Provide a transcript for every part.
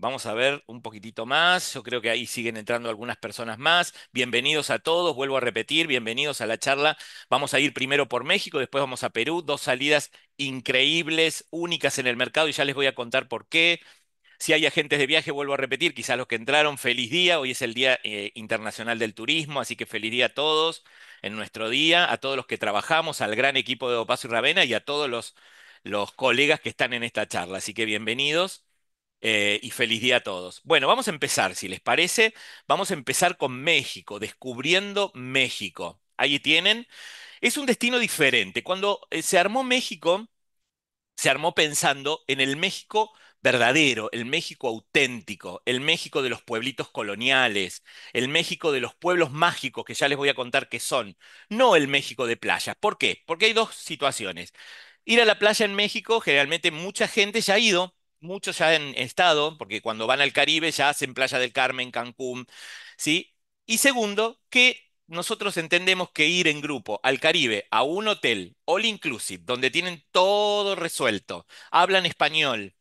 Vamos a ver un poquitito más. Yo creo que ahí siguen entrando algunas personas más. Bienvenidos a todos. Vuelvo a repetir, bienvenidos a la charla. Vamos a ir primero por México, después vamos a Perú. Dos salidas increíbles, únicas en el mercado y ya les voy a contar por qué. Si hay agentes de viaje, vuelvo a repetir, quizás los que entraron, feliz día. Hoy es el Día eh, Internacional del Turismo, así que feliz día a todos en nuestro día, a todos los que trabajamos, al gran equipo de Opaso y Ravena y a todos los, los colegas que están en esta charla. Así que bienvenidos. Eh, y feliz día a todos. Bueno, vamos a empezar, si les parece. Vamos a empezar con México, descubriendo México. Ahí tienen. Es un destino diferente. Cuando eh, se armó México, se armó pensando en el México verdadero, el México auténtico, el México de los pueblitos coloniales, el México de los pueblos mágicos, que ya les voy a contar qué son, no el México de playas. ¿Por qué? Porque hay dos situaciones. Ir a la playa en México, generalmente mucha gente ya ha ido, muchos ya han estado, porque cuando van al Caribe ya hacen Playa del Carmen, Cancún, ¿sí? Y segundo, que nosotros entendemos que ir en grupo al Caribe, a un hotel, all inclusive, donde tienen todo resuelto, hablan español,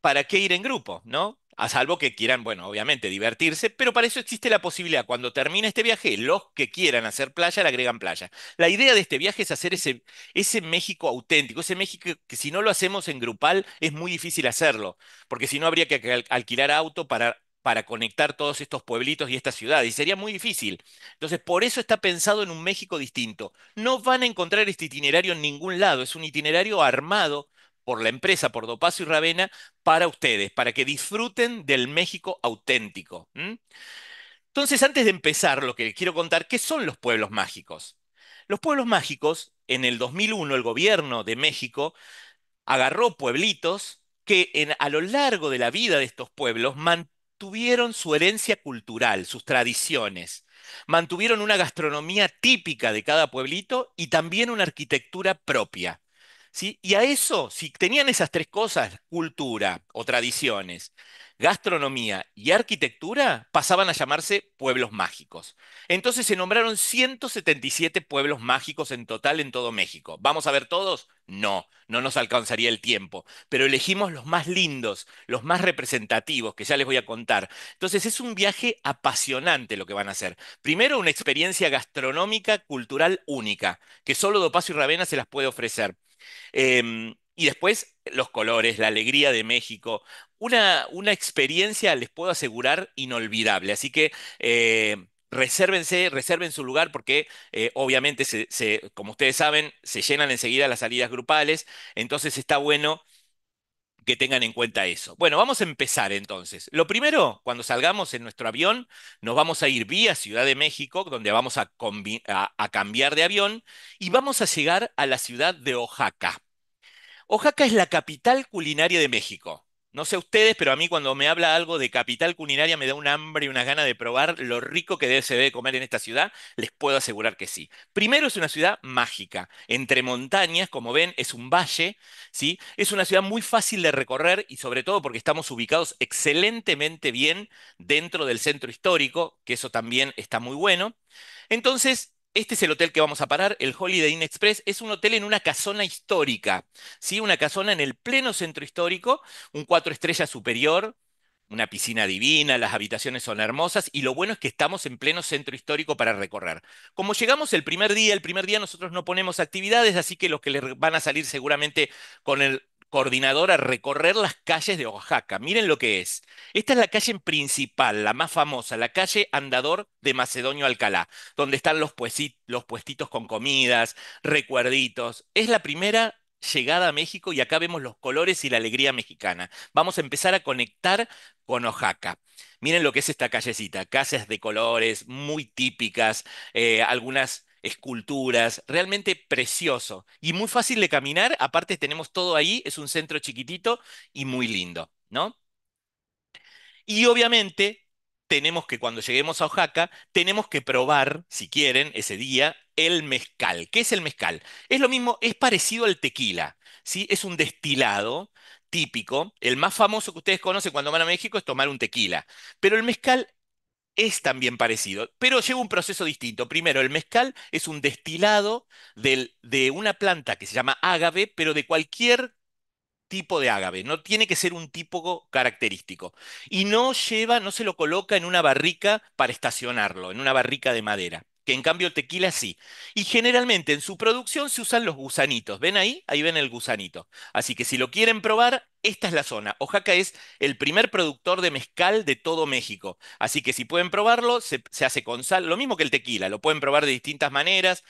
¿para qué ir en grupo, no? A salvo que quieran, bueno, obviamente divertirse, pero para eso existe la posibilidad. Cuando termina este viaje, los que quieran hacer playa le agregan playa. La idea de este viaje es hacer ese, ese México auténtico, ese México que si no lo hacemos en grupal es muy difícil hacerlo, porque si no habría que alquilar auto para para conectar todos estos pueblitos y estas ciudades, y sería muy difícil. Entonces, por eso está pensado en un México distinto. No van a encontrar este itinerario en ningún lado, es un itinerario armado por la empresa, por Dopazo y Ravena, para ustedes, para que disfruten del México auténtico. Entonces, antes de empezar, lo que quiero contar, ¿qué son los pueblos mágicos? Los pueblos mágicos, en el 2001, el gobierno de México agarró pueblitos que a lo largo de la vida de estos pueblos mantuvieron su herencia cultural, sus tradiciones, mantuvieron una gastronomía típica de cada pueblito y también una arquitectura propia. Y a eso, si tenían esas tres cosas, cultura o tradiciones, gastronomía y arquitectura, pasaban a llamarse pueblos mágicos. Entonces se nombraron 177 pueblos mágicos en total en todo México. ¿Vamos a ver todos? No, no nos alcanzaría el tiempo, pero elegimos los más lindos, los más representativos, que ya les voy a contar. Entonces es un viaje apasionante lo que van a hacer. Primero, una experiencia gastronómica, cultural única, que solo paso y Ravena se las puede ofrecer. Em, y después los colores, la alegría de México. Una, una experiencia, les puedo asegurar, inolvidable. Así que eh, resérvense, reserven su lugar porque eh, obviamente, como ustedes saben, se llenan enseguida las salidas grupales. Entonces está bueno que tengan en cuenta eso. Bueno, vamos a empezar entonces. Lo primero, cuando salgamos en nuestro avión, nos vamos a ir vía Ciudad de México, donde vamos a, cambiar de avión, y vamos a llegar a la ciudad de Oaxaca. Oaxaca es la capital culinaria de México. No sé ustedes, pero a mí cuando me habla algo de capital culinaria me da un hambre y unas ganas de probar lo rico que se debe comer en esta ciudad. Les puedo asegurar que sí. Primero es una ciudad mágica, entre montañas, como ven, es un valle, ¿sí? Es una ciudad muy fácil de recorrer y sobre todo porque estamos ubicados excelentemente bien dentro del centro histórico, que eso también está muy bueno. Entonces, este es el hotel que vamos a parar, el Holiday Inn Express. Es un hotel en una casona histórica, ¿sí? una casona en el pleno centro histórico, un cuatro estrellas superior, una piscina divina, las habitaciones son hermosas y lo bueno es que estamos en pleno centro histórico para recorrer. Como llegamos el primer día, el primer día nosotros no ponemos actividades, así que los que les van a salir seguramente con el coordinadora recorrer las calles de Oaxaca. Miren lo que es. Esta es la calle principal, la más famosa, la calle Andador de Macedonio Alcalá, donde están los, puestitos con comidas, recuerditos. Es la primera llegada a México y acá vemos los colores y la alegría mexicana. Vamos a empezar a conectar con Oaxaca. Miren lo que es esta callecita, casas de colores muy típicas, eh, algunas esculturas, realmente precioso y muy fácil de caminar, aparte tenemos todo ahí, es un centro chiquitito y muy lindo, ¿no? Y obviamente tenemos que cuando lleguemos a Oaxaca, tenemos que probar, si quieren, ese día, el mezcal. ¿Qué es el mezcal? Es lo mismo, es parecido al tequila, ¿sí? Es un destilado típico. El más famoso que ustedes conocen cuando van a México es tomar un tequila. Pero el mezcal es también parecido, pero lleva un proceso distinto. Primero, el mezcal es un destilado de una planta que se llama ágave, pero de cualquier tipo de ágave, no tiene que ser un tipo característico. Y no lleva, no se lo coloca en una barrica para estacionarlo, en una barrica de madera, que en cambio el tequila sí. Y generalmente en su producción se usan los gusanitos, ¿ven ahí? Ahí ven el gusanito. Así que si lo quieren probar, esta es la zona. Oaxaca es el primer productor de mezcal de todo México. Así que si pueden probarlo, se, hace con sal, lo mismo que el tequila, lo pueden probar de distintas maneras.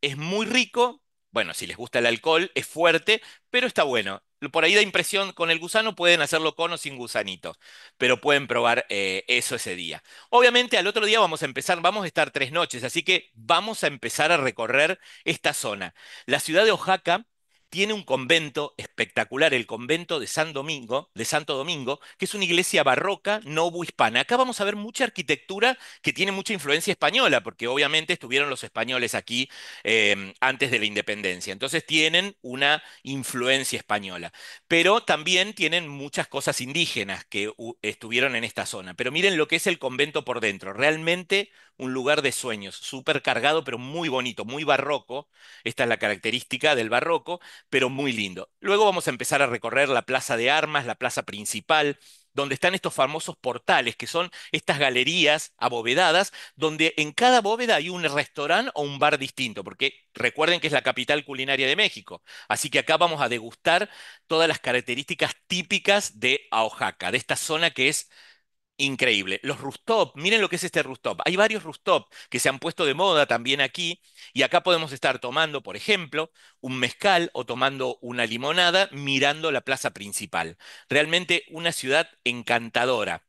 Es muy rico. Bueno, si les gusta el alcohol, es fuerte, pero está bueno. Por ahí da impresión con el gusano, pueden hacerlo con o sin gusanitos, pero pueden probar eh, eso ese día. Obviamente al otro día vamos a empezar, vamos a estar tres noches, así que vamos a empezar a recorrer esta zona. La ciudad de Oaxaca tiene un convento espectacular, el convento de San Domingo, de Santo Domingo, que es una iglesia barroca no hispana. Acá vamos a ver mucha arquitectura que tiene mucha influencia española, porque obviamente estuvieron los españoles aquí eh, antes de la independencia. Entonces tienen una influencia española, pero también tienen muchas cosas indígenas que estuvieron en esta zona. Pero miren lo que es el convento por dentro, realmente un lugar de sueños, súper cargado, pero muy bonito, muy barroco. Esta es la característica del barroco, pero muy lindo. Luego vamos a empezar a recorrer la Plaza de Armas, la plaza principal donde están estos famosos portales, que son estas galerías abovedadas, donde en cada bóveda hay un restaurante o un bar distinto, porque recuerden que es la capital culinaria de México. Así que acá vamos a degustar todas las características típicas de Oaxaca, de esta zona que es Increíble. Los rooftop, miren lo que es este rooftop. Hay varios rooftop que se han puesto de moda también aquí y acá podemos estar tomando, por ejemplo, un mezcal o tomando una limonada mirando la plaza principal. Realmente una ciudad encantadora.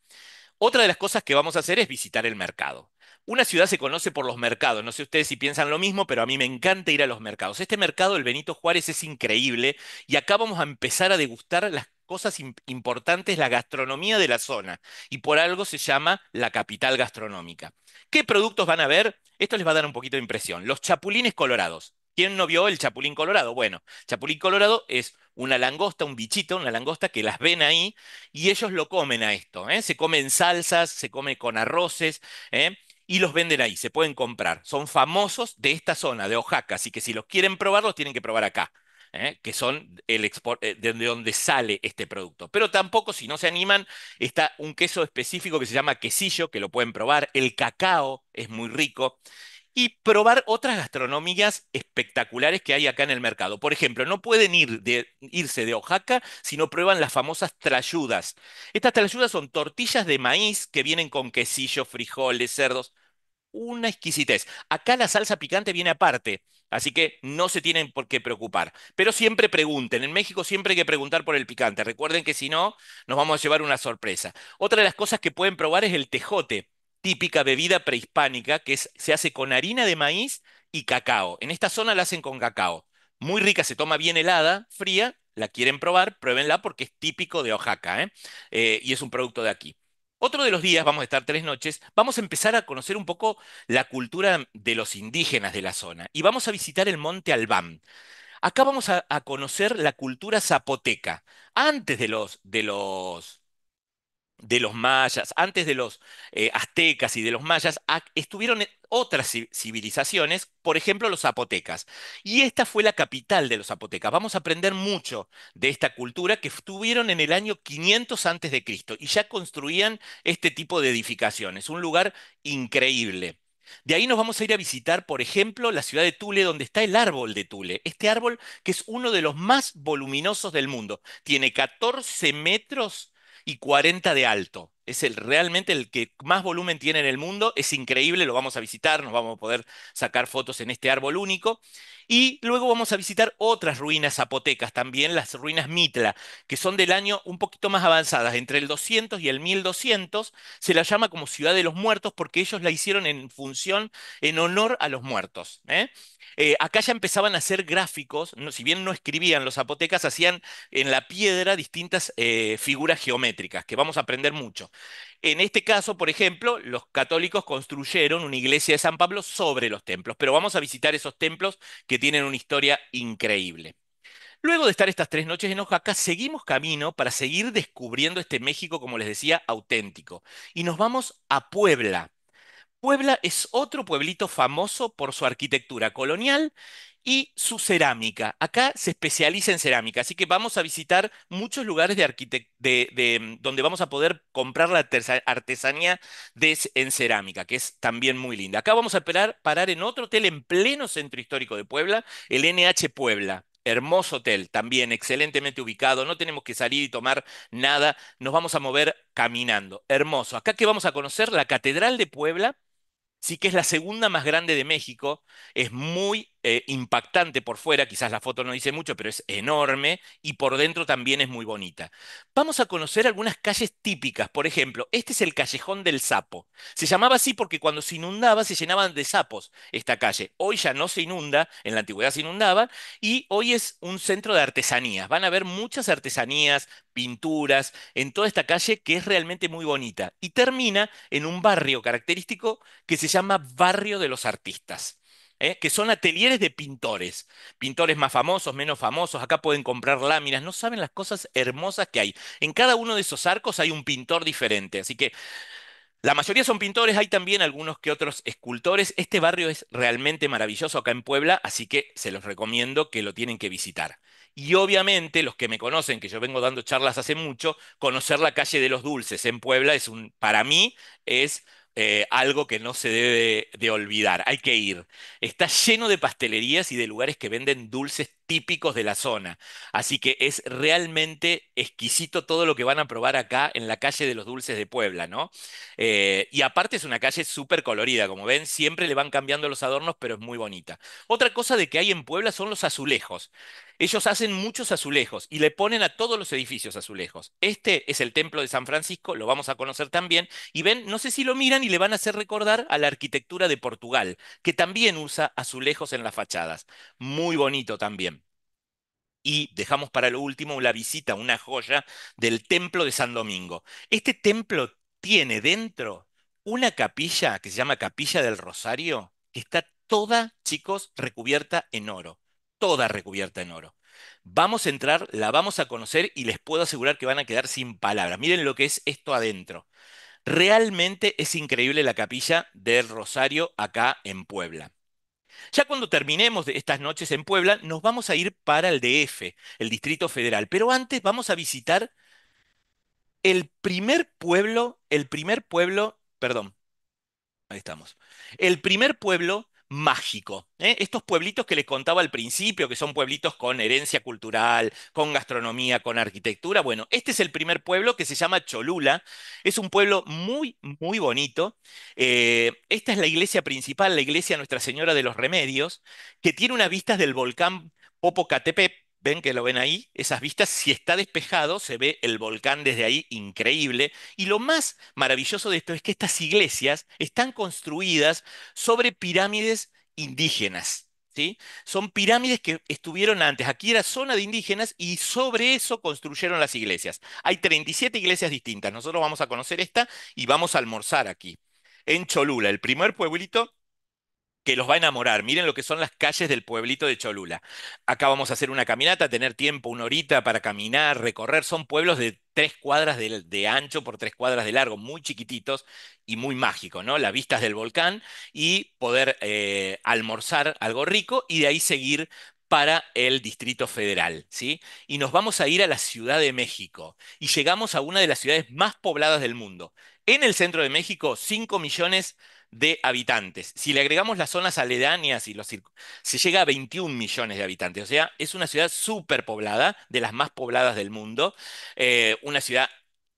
Otra de las cosas que vamos a hacer es visitar el mercado. Una ciudad se conoce por los mercados. No sé ustedes si piensan lo mismo, pero a mí me encanta ir a los mercados. Este mercado, el Benito Juárez, es increíble y acá vamos a empezar a degustar las cosas importantes la gastronomía de la zona y por algo se llama la capital gastronómica. ¿Qué productos van a ver? Esto les va a dar un poquito de impresión. Los chapulines colorados. ¿Quién no vio el chapulín colorado? Bueno, chapulín colorado es una langosta, un bichito, una langosta que las ven ahí y ellos lo comen a esto. ¿eh? Se comen salsas, se come con arroces. ¿eh? y los venden ahí, se pueden comprar. Son famosos de esta zona, de Oaxaca, así que si los quieren probar, los tienen que probar acá. ¿eh? que son el export, eh, de donde sale este producto. Pero tampoco, si no se animan, está un queso específico que se llama quesillo, que lo pueden probar. El cacao es muy rico. Y probar otras gastronomías espectaculares que hay acá en el mercado. Por ejemplo, no pueden ir de, irse de Oaxaca si no prueban las famosas trayudas. Estas trayudas son tortillas de maíz que vienen con quesillo, frijoles, cerdos una exquisitez. Acá la salsa picante viene aparte. Así que no se tienen por qué preocupar. Pero siempre pregunten. En México siempre hay que preguntar por el picante. Recuerden que si no, nos vamos a llevar una sorpresa. Otra de las cosas que pueden probar es el tejote, típica bebida prehispánica que se hace con harina de maíz y cacao. En esta zona la hacen con cacao. Muy rica, se toma bien helada, fría. La quieren probar, pruébenla porque es típico de Oaxaca ¿eh? Eh, y es un producto de aquí. Otro de los días, vamos a estar tres noches, vamos a empezar a conocer un poco la cultura de los indígenas de la zona y vamos a visitar el monte Albán. Acá vamos a, conocer la cultura zapoteca. Antes de los, de los de los mayas, antes de los eh, aztecas y de los mayas, estuvieron otras civilizaciones, por ejemplo los zapotecas. Y esta fue la capital de los zapotecas. Vamos a aprender mucho de esta cultura que estuvieron en el año 500 antes de Cristo y ya construían este tipo de edificaciones, un lugar increíble. De ahí nos vamos a ir a visitar, por ejemplo, la ciudad de Tule, donde está el árbol de Tule. Este árbol que es uno de los más voluminosos del mundo. Tiene 14 metros y 40 de alto. Es el, realmente el que más volumen tiene en el mundo. Es increíble, lo vamos a visitar, nos vamos a poder sacar fotos en este árbol único. Y luego vamos a visitar otras ruinas zapotecas, también las ruinas Mitla, que son del año un poquito más avanzadas, entre el 200 y el 1200. Se la llama como Ciudad de los Muertos porque ellos la hicieron en función, en honor a los muertos. ¿eh? Eh, acá ya empezaban a hacer gráficos, no, si bien no escribían los zapotecas, hacían en la piedra distintas eh, figuras geométricas, que vamos a aprender mucho. En este caso, por ejemplo, los católicos construyeron una iglesia de San Pablo sobre los templos, pero vamos a visitar esos templos que tienen una historia increíble. Luego de estar estas tres noches en Oaxaca, seguimos camino para seguir descubriendo este México, como les decía, auténtico. Y nos vamos a Puebla. Puebla es otro pueblito famoso por su arquitectura colonial y su cerámica. Acá se especializa en cerámica, así que vamos a visitar muchos lugares de, de, de mm, donde vamos a poder comprar la artesanía de, en cerámica, que es también muy linda. Acá vamos a parar en otro hotel en pleno centro histórico de Puebla, el NH Puebla. Hermoso hotel, también excelentemente ubicado, no tenemos que salir y tomar nada, nos vamos a mover caminando. Hermoso. Acá que vamos a conocer la Catedral de Puebla, sí que es la segunda más grande de México, es muy eh, impactante por fuera, quizás la foto no dice mucho, pero es enorme y por dentro también es muy bonita. Vamos a conocer algunas calles típicas, por ejemplo, este es el Callejón del Sapo. Se llamaba así porque cuando se inundaba se llenaban de sapos esta calle. Hoy ya no se inunda, en la antigüedad se inundaba y hoy es un centro de artesanías. Van a ver muchas artesanías, pinturas, en toda esta calle que es realmente muy bonita y termina en un barrio característico que se llama Barrio de los Artistas. ¿eh? que son ateliers de pintores, pintores más famosos, menos famosos, acá pueden comprar láminas, no saben las cosas hermosas que hay. En cada uno de esos arcos hay un pintor diferente, así que la mayoría son pintores, hay también algunos que otros escultores. Este barrio es realmente maravilloso acá en Puebla, así que se los recomiendo que lo tienen que visitar. Y obviamente los que me conocen, que yo vengo dando charlas hace mucho, conocer la calle de los dulces en Puebla es un, para mí, es eh, algo que no se debe de olvidar. Hay que ir. Está lleno de pastelerías y de lugares que venden dulces típicos de la zona. Así que es realmente exquisito todo lo que van a probar acá en la calle de los dulces de Puebla, ¿no? Eh, y aparte es una calle súper colorida, como ven, siempre le van cambiando los adornos, pero es muy bonita. Otra cosa de que hay en Puebla son los azulejos. Ellos hacen muchos azulejos y le ponen a todos los edificios azulejos. Este es el templo de San Francisco, lo vamos a conocer también. Y ven, no sé si lo miran y le van a hacer recordar a la arquitectura de Portugal, que también usa azulejos en las fachadas. Muy bonito también y dejamos para lo último la visita, una joya del templo de San Domingo. Este templo tiene dentro una capilla que se llama Capilla del Rosario, que está toda, chicos, recubierta en oro, toda recubierta en oro. Vamos a entrar, la vamos a conocer y les puedo asegurar que van a quedar sin palabras. Miren lo que es esto adentro. Realmente es increíble la capilla del Rosario acá en Puebla. Ya cuando terminemos de estas noches en Puebla, nos vamos a ir para el DF, el Distrito Federal, pero antes vamos a visitar el primer pueblo, el primer pueblo, perdón, ahí estamos, el primer pueblo mágico. ¿eh? Estos pueblitos que les contaba al principio, que son pueblitos con herencia cultural, con gastronomía, con arquitectura, bueno, este es el primer pueblo que se llama Cholula. Es un pueblo muy, muy bonito. Eh, esta es la iglesia principal, la iglesia Nuestra Señora de los Remedios, que tiene unas vistas del volcán Popocatépetl ven que lo ven ahí, esas vistas, si está despejado, se ve el volcán desde ahí, increíble. Y lo más maravilloso de esto es que estas iglesias están construidas sobre pirámides indígenas. ¿Sí? Son pirámides que estuvieron antes. Aquí era zona de indígenas y sobre eso construyeron las iglesias. Hay 37 iglesias distintas. Nosotros vamos a conocer esta y vamos a almorzar aquí, en Cholula, el primer pueblito que los va a enamorar. Miren lo que son las calles del pueblito de Cholula. Acá vamos a hacer una caminata, tener tiempo, una horita para caminar, recorrer. Son pueblos de tres cuadras de, ancho por tres cuadras de largo, muy chiquititos y muy mágico, ¿no? Las vistas del volcán y poder eh, almorzar algo rico y de ahí seguir para el Distrito Federal, ¿sí? Y nos vamos a ir a la Ciudad de México y llegamos a una de las ciudades más pobladas del mundo. En el centro de México, 5 millones de habitantes. Si le agregamos las zonas aledañas y los se llega a 21 millones de habitantes. O sea, es una ciudad súper poblada, de las más pobladas del mundo, eh, una ciudad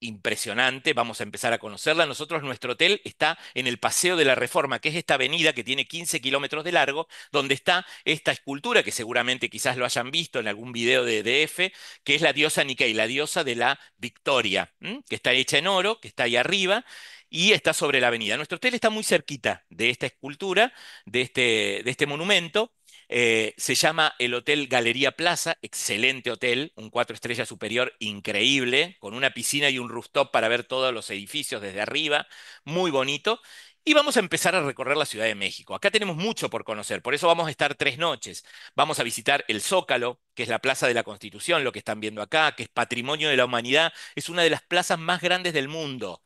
impresionante, vamos a empezar a conocerla. Nosotros, nuestro hotel está en el Paseo de la Reforma, que es esta avenida que tiene 15 kilómetros de largo, donde está esta escultura, que seguramente quizás lo hayan visto en algún video de DF, que es la diosa y la diosa de la victoria, que está hecha en oro, que está ahí arriba, y está sobre la avenida. Nuestro hotel está muy cerquita de esta escultura, de este, este monumento. Eh, se llama el Hotel Galería Plaza, excelente hotel, un cuatro estrellas superior increíble, con una piscina y un rooftop para ver todos los edificios desde arriba, muy bonito. Y vamos a empezar a recorrer la Ciudad de México. Acá tenemos mucho por conocer, por eso vamos a estar tres noches. Vamos a visitar el Zócalo, que es la Plaza de la Constitución, lo que están viendo acá, que es patrimonio de la humanidad, es una de las plazas más grandes del mundo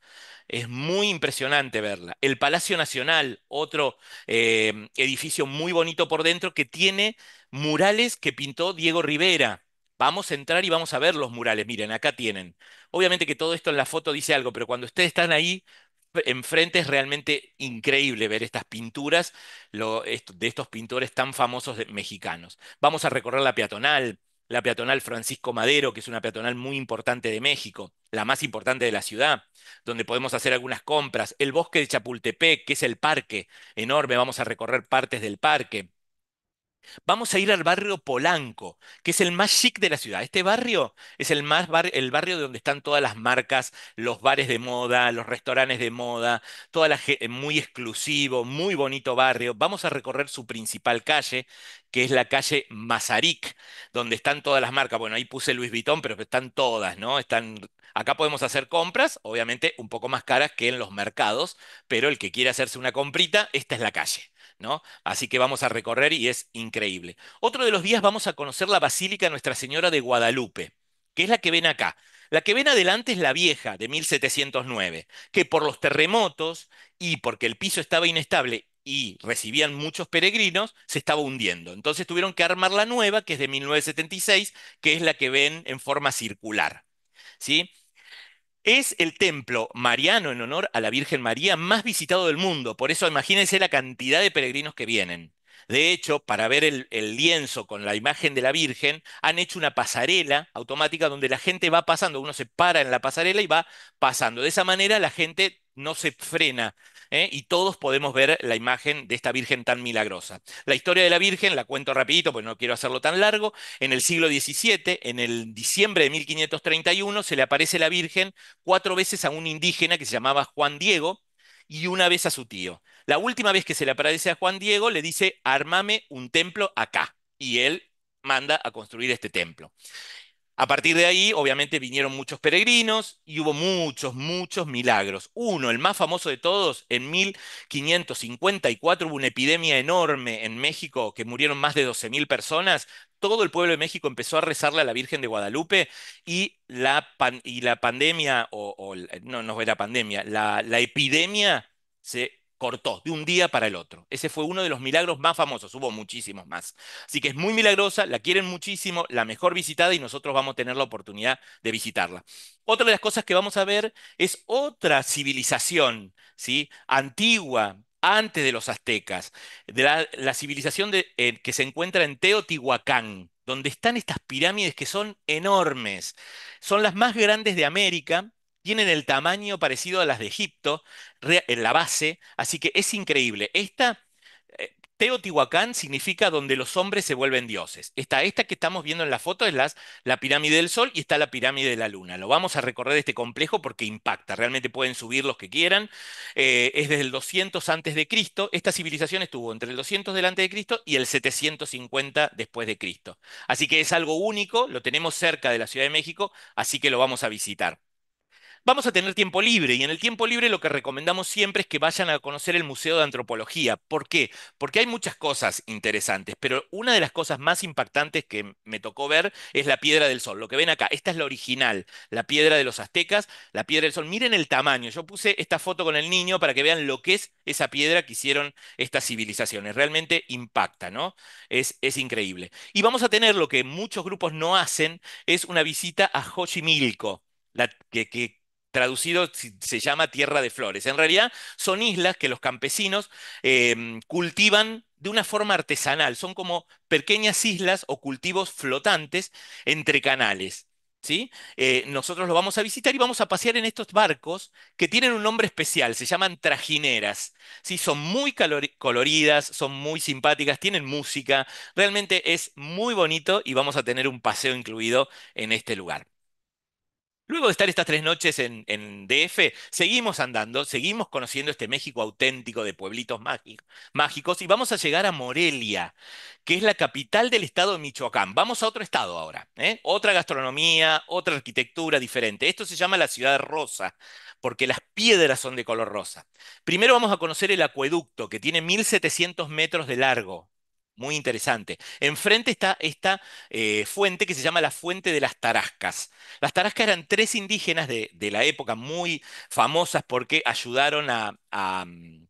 es muy impresionante verla. El Palacio Nacional, otro eh, edificio muy bonito por dentro que tiene murales que pintó Diego Rivera. Vamos a entrar y vamos a ver los murales. Miren, acá tienen. Obviamente que todo esto en la foto dice algo, pero cuando ustedes están ahí enfrente es realmente increíble ver estas pinturas de estos pintores tan famosos mexicanos. Vamos a recorrer la peatonal, la peatonal Francisco Madero, que es una peatonal muy importante de México, la más importante de la ciudad, donde podemos hacer algunas compras, el bosque de Chapultepec, que es el parque enorme, vamos a recorrer partes del parque, Vamos a ir al barrio Polanco, que es el más chic de la ciudad. Este barrio es el, más el barrio de donde están todas las marcas, los bares de moda, los restaurantes de moda, toda la muy exclusivo, muy bonito barrio. Vamos a recorrer su principal calle, que es la calle Mazarik, donde están todas las marcas. Bueno, ahí puse Luis Vuitton, pero están todas, ¿no? Están acá podemos hacer compras, obviamente un poco más caras que en los mercados, pero el que quiera hacerse una comprita, esta es la calle. ¿no? Así que vamos a recorrer y es increíble. Otro de los días vamos a conocer la Basílica Nuestra Señora de Guadalupe, que es la que ven acá. La que ven adelante es la vieja de 1709, que por los terremotos y porque el piso estaba inestable y recibían muchos peregrinos, se estaba hundiendo. Entonces tuvieron que armar la nueva, que es de 1976, que es la que ven en forma circular. ¿Sí? Es el templo mariano en honor a la Virgen María más visitado del mundo, por eso imagínense la cantidad de peregrinos que vienen. De hecho, para ver el, lienzo con la imagen de la Virgen, han hecho una pasarela automática donde la gente va pasando, uno se para en la pasarela y va pasando. De esa manera la gente no se frena ¿eh? y todos podemos ver la imagen de esta Virgen tan milagrosa. La historia de la Virgen, la cuento rapidito, pues no quiero hacerlo tan largo, en el siglo XVII, en el diciembre de 1531, se le aparece la Virgen cuatro veces a un indígena que se llamaba Juan Diego y una vez a su tío. La última vez que se le aparece a Juan Diego le dice, armame un templo acá. Y él manda a construir este templo. A partir de ahí, obviamente, vinieron muchos peregrinos y hubo muchos, muchos milagros. Uno, el más famoso de todos, en 1554 hubo una epidemia enorme en México que murieron más de 12.000 personas. Todo el pueblo de México empezó a rezarle a la Virgen de Guadalupe y la, y la pandemia, o, no, no era pandemia, la, la epidemia se cortó de un día para el otro. Ese fue uno de los milagros más famosos, hubo muchísimos más. Así que es muy milagrosa, la quieren muchísimo, la mejor visitada y nosotros vamos a tener la oportunidad de visitarla. Otra de las cosas que vamos a ver es otra civilización, ¿sí? Antigua, antes de los aztecas, de la, civilización de, eh, que se encuentra en Teotihuacán, donde están estas pirámides que son enormes. Son las más grandes de América tienen el tamaño parecido a las de Egipto en la base, así que es increíble. Esta eh, Teotihuacán significa donde los hombres se vuelven dioses. Está esta que estamos viendo en la foto, es la pirámide del Sol y está la pirámide de la Luna. Lo vamos a recorrer este complejo porque impacta. Realmente pueden subir los que quieran. Eh, es desde el 200 antes de Cristo. Esta civilización estuvo entre el 200 delante de Cristo y el 750 después de Cristo. Así que es algo único. Lo tenemos cerca de la Ciudad de México, así que lo vamos a visitar vamos a tener tiempo libre y en el tiempo libre lo que recomendamos siempre es que vayan a conocer el Museo de Antropología. ¿Por qué? Porque hay muchas cosas interesantes, pero una de las cosas más impactantes que me tocó ver es la Piedra del Sol. Lo que ven acá, esta es la original, la Piedra de los Aztecas, la Piedra del Sol. Miren el tamaño. Yo puse esta foto con el niño para que vean lo que es esa piedra que hicieron estas civilizaciones. Realmente impacta, ¿no? Es, es increíble. Y vamos a tener lo que muchos grupos no hacen, es una visita a Xochimilco. La, que traducido se llama tierra de flores. En realidad son islas que los campesinos em, cultivan de una forma artesanal, son como pequeñas islas o cultivos flotantes entre canales. ¿Sí? Eh, nosotros lo vamos a visitar y vamos a pasear en estos barcos que tienen un nombre especial, se llaman trajineras. ¿sí? Son muy coloridas, son muy simpáticas, tienen música, realmente es muy bonito y vamos a tener un paseo incluido en este lugar. Luego de estar estas tres noches en, DF, seguimos andando, seguimos conociendo este México auténtico de pueblitos mágicos y vamos a llegar a Morelia, que es la capital del estado de Michoacán. Vamos a otro estado ahora, ¿eh? otra gastronomía, otra arquitectura diferente. Esto se llama la ciudad rosa, porque las piedras son de color rosa. Primero vamos a conocer el acueducto, que tiene 1700 metros de largo muy interesante. Enfrente está esta eh, fuente que se llama la Fuente de las Tarascas. Las Tarascas eran tres indígenas de, la época muy famosas porque ayudaron a... Mm,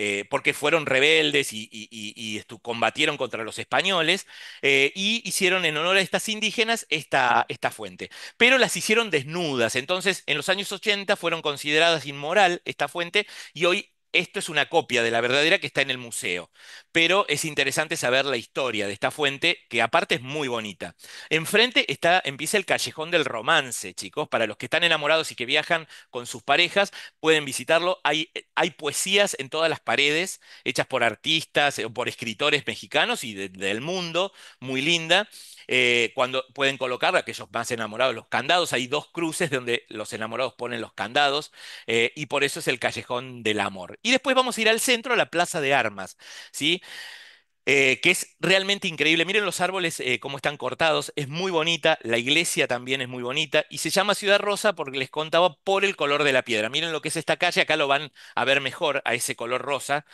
eh, porque fueron rebeldes y, combatieron contra los españoles, eh, y hicieron en honor a estas indígenas esta, esta, fuente. Pero las hicieron desnudas, entonces en los años 80 fueron consideradas inmoral esta fuente y hoy esto es una copia de la verdadera que está en el museo, pero es interesante saber la historia de esta fuente, que aparte es muy bonita. Enfrente está, empieza el callejón del romance, chicos. Para los que están enamorados y que viajan con sus parejas, pueden visitarlo. Hay, hay poesías en todas las paredes, hechas por artistas eh, o por escritores mexicanos y del mundo, muy linda. Eh, cuando pueden colocar, aquellos más enamorados, los candados, hay dos cruces donde los enamorados ponen los candados eh, y por eso es el callejón del amor. Y después vamos a ir al centro, a la Plaza de Armas, ¿sí? Eh, que es realmente increíble. Miren los árboles cómo están cortados, es muy bonita, la iglesia también es muy bonita, y se llama Ciudad Rosa porque les contaba por el color de la piedra. Miren lo que es esta calle, acá lo van a ver mejor a ese color rosa,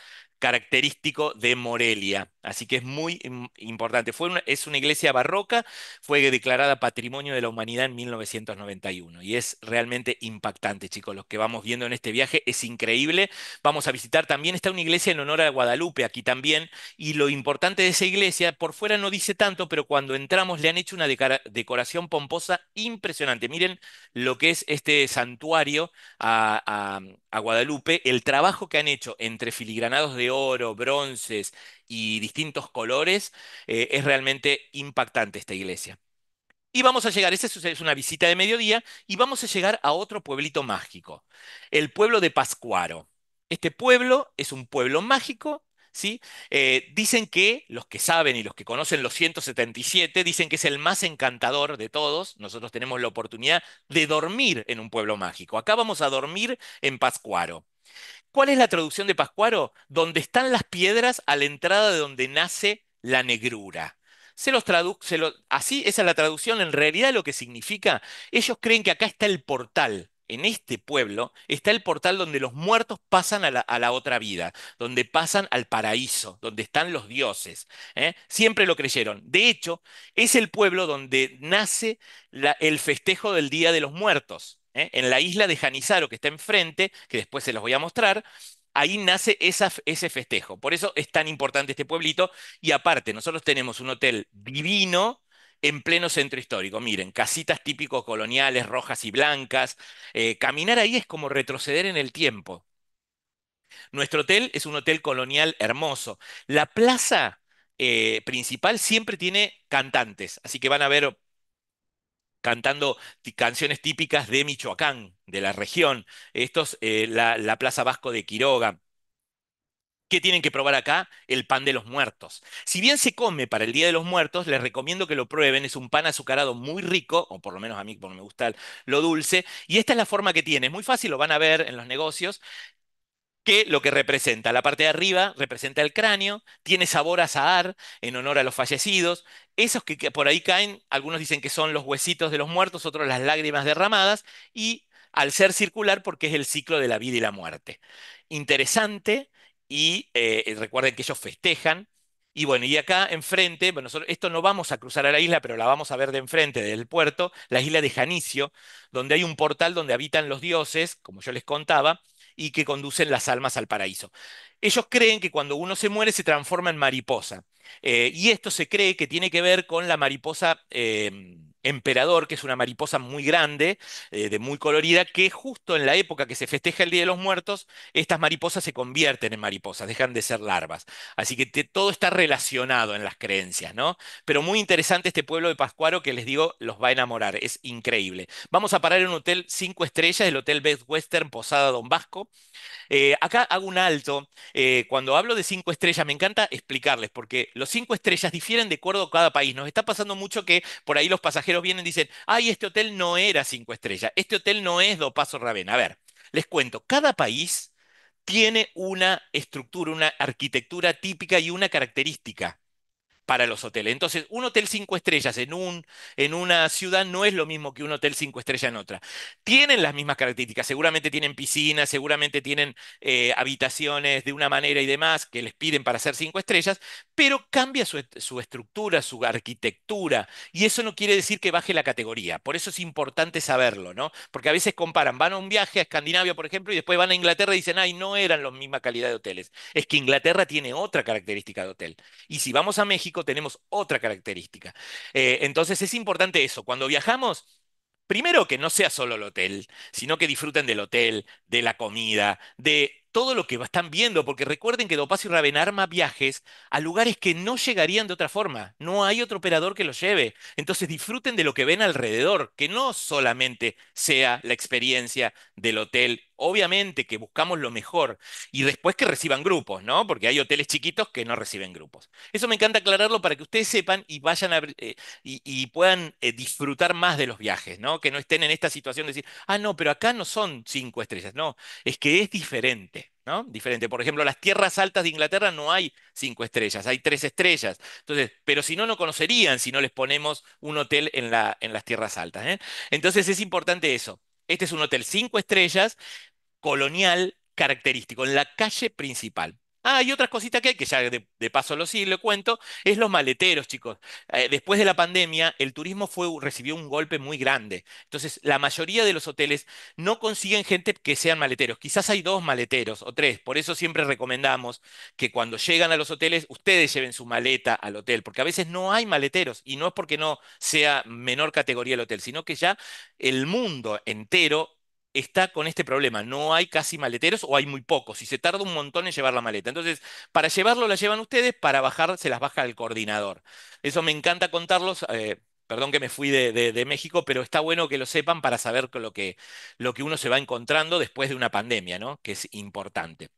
característico de Morelia. Así que es muy importante. Fue es una iglesia barroca, fue declarada Patrimonio de la Humanidad en 1991 y es realmente impactante, chicos, lo que vamos viendo en este viaje es increíble. Vamos a visitar también, está una iglesia en honor a Guadalupe aquí también y lo importante de esa iglesia, por fuera no dice tanto, pero cuando entramos le han hecho una decoración pomposa impresionante. Miren lo que es este santuario a a Guadalupe, el trabajo que han hecho entre filigranados de oro, bronces y distintos colores, eh, es realmente impactante esta iglesia. Y vamos a llegar, esa es una visita de mediodía, y vamos a llegar a otro pueblito mágico, el pueblo de Pascuaro. Este pueblo es un pueblo mágico ¿sí? Eh, dicen que, los que saben y los que conocen los 177, dicen que es el más encantador de todos. Nosotros tenemos la oportunidad de dormir en un pueblo mágico. Acá vamos a dormir en Pascuaro. ¿Cuál es la traducción de Pascuaro? Donde están las piedras a la entrada de donde nace la negrura. Se los así, esa es la traducción. En realidad, lo que significa, ellos creen que acá está el portal en este pueblo está el portal donde los muertos pasan a la, otra vida, donde pasan al paraíso, donde están los dioses. ¿eh? Siempre lo creyeron. De hecho, es el pueblo donde nace el festejo del Día de los Muertos. ¿eh? En la isla de Janizaro, que está enfrente, que después se los voy a mostrar, ahí nace ese festejo. Por eso es tan importante este pueblito. Y aparte, nosotros tenemos un hotel divino en pleno centro histórico. Miren, casitas típicos coloniales, rojas y blancas. Eh, caminar ahí es como retroceder en el tiempo. Nuestro hotel es un hotel colonial hermoso. La plaza eh, principal siempre tiene cantantes, así que van a ver cantando canciones típicas de Michoacán, de la región. Esto es eh, la Plaza Vasco de Quiroga. ¿Qué tienen que probar acá? El pan de los muertos. Si bien se come para el Día de los Muertos, les recomiendo que lo prueben. Es un pan azucarado muy rico, o por lo menos a mí porque me gusta lo dulce. Y esta es la forma que tiene. Es muy fácil, lo van a ver en los negocios que lo que representa. La parte de arriba representa el cráneo, tiene sabor a azahar en honor a los fallecidos. Esos que, por ahí caen, algunos dicen que son los huesitos de los muertos, otros las lágrimas derramadas, y al ser circular porque es el ciclo de la vida y la muerte. Interesante, y eh, eh, recuerden que ellos festejan. Y bueno, y acá enfrente, bueno, esto no vamos a cruzar a la isla, pero la vamos a ver de enfrente del puerto, la isla de Janicio, donde hay un portal donde habitan los dioses, como yo les contaba, y que conducen las almas al paraíso. Ellos creen que cuando uno se muere se transforma en mariposa. Eh, y esto se cree que tiene que ver con la mariposa emperador, que es una mariposa muy grande, eh, de muy colorida, que justo en la época que se festeja el Día de los Muertos, estas mariposas se convierten en mariposas, dejan de ser larvas. Así que todo está relacionado en las creencias, ¿no? Pero muy interesante este pueblo de Pascuaro que les digo, los va a enamorar, es increíble. Vamos a parar en un hotel cinco estrellas, el Hotel Best Western Posada Don Vasco. Eh, acá hago un alto, eh, cuando hablo de cinco estrellas, me encanta explicarles, porque los cinco estrellas difieren de acuerdo a cada país. Nos está pasando mucho que por ahí los pasajeros vienen y dicen, ay, este hotel no era cinco estrellas, este hotel no es Do Paso Raven. A ver, les cuento, cada país tiene una estructura, una arquitectura típica y una característica para los hoteles. Entonces, un hotel cinco estrellas en, un, en una ciudad no es lo mismo que un hotel cinco estrellas en otra. Tienen las mismas características, seguramente tienen piscinas, seguramente tienen eh, habitaciones de una manera y demás que les piden para ser cinco estrellas, pero cambia su, su estructura, su arquitectura, y eso no quiere decir que baje la categoría. Por eso es importante saberlo, ¿no? Porque a veces comparan, van a un viaje a Escandinavia, por ejemplo, y después van a Inglaterra y dicen, ay, no eran la misma calidad de hoteles. Es que Inglaterra tiene otra característica de hotel. Y si vamos a México, tenemos otra característica. Eh, entonces es importante eso, cuando viajamos, primero que no sea solo el hotel, sino que disfruten del hotel, de la comida, de todo lo que están viendo, porque recuerden que Dopacio y Raven arma viajes a lugares que no llegarían de otra forma. No hay otro operador que los lleve. Entonces disfruten de lo que ven alrededor, que no solamente sea la experiencia del hotel obviamente que buscamos lo mejor y después que reciban grupos, ¿no? Porque hay hoteles chiquitos que no reciben grupos. Eso me encanta aclararlo para que ustedes sepan y vayan eh, y, puedan eh, disfrutar más de los viajes, ¿no? Que no estén en esta situación de decir, ah, no, pero acá no son cinco estrellas, no, es que es diferente. ¿no? Diferente. Por ejemplo, las tierras altas de Inglaterra no hay cinco estrellas, hay tres estrellas. Entonces, pero si no, no conocerían si no les ponemos un hotel en, las tierras altas. ¿eh? Entonces es importante eso. Este es un hotel cinco estrellas, colonial, característico, en la calle principal. Ah, y otras cositas que hay, que ya de, paso lo sí le cuento, es los maleteros, chicos. Eh, después de la pandemia, el turismo fue, recibió un golpe muy grande. Entonces, la mayoría de los hoteles no consiguen gente que sean maleteros. Quizás hay dos maleteros o tres. Por eso siempre recomendamos que cuando llegan a los hoteles, ustedes lleven su maleta al hotel, porque a veces no hay maleteros. Y no es porque no sea menor categoría el hotel, sino que ya el mundo entero está con este problema. No hay casi maleteros o hay muy pocos y se tarda un montón en llevar la maleta. Entonces, para llevarlo la llevan ustedes, para bajar se las baja el coordinador. Eso me encanta contarlos. Eh, perdón que me fui de, México, pero está bueno que lo sepan para saber lo que, lo que uno se va encontrando después de una pandemia, ¿no? Que es importante.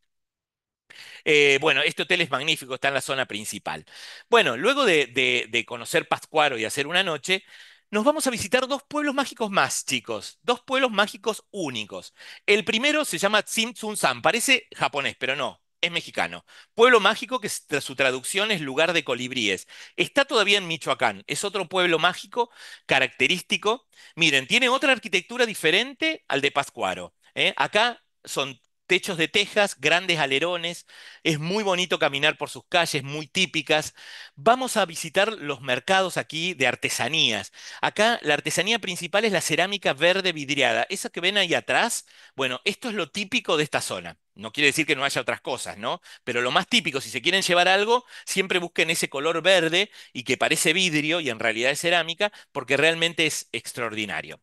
Eh, bueno, este hotel es magnífico, está en la zona principal. Bueno, luego de, de conocer Pascuaro y hacer una noche, nos vamos a visitar dos pueblos mágicos más, chicos. Dos pueblos mágicos únicos. El primero se llama Tsimtsun-san. Parece japonés, pero no. Es mexicano. Pueblo mágico que su traducción es lugar de colibríes. Está todavía en Michoacán. Es otro pueblo mágico característico. Miren, tiene otra arquitectura diferente al de Pascuaro. ¿eh? Acá son techos de tejas, grandes alerones, es muy bonito caminar por sus calles, muy típicas. Vamos a visitar los mercados aquí de artesanías. Acá la artesanía principal es la cerámica verde vidriada, esa que ven ahí atrás, bueno, esto es lo típico de esta zona. No quiere decir que no haya otras cosas, ¿no? Pero lo más típico, si se quieren llevar algo, siempre busquen ese color verde y que parece vidrio y en realidad es cerámica, porque realmente es extraordinario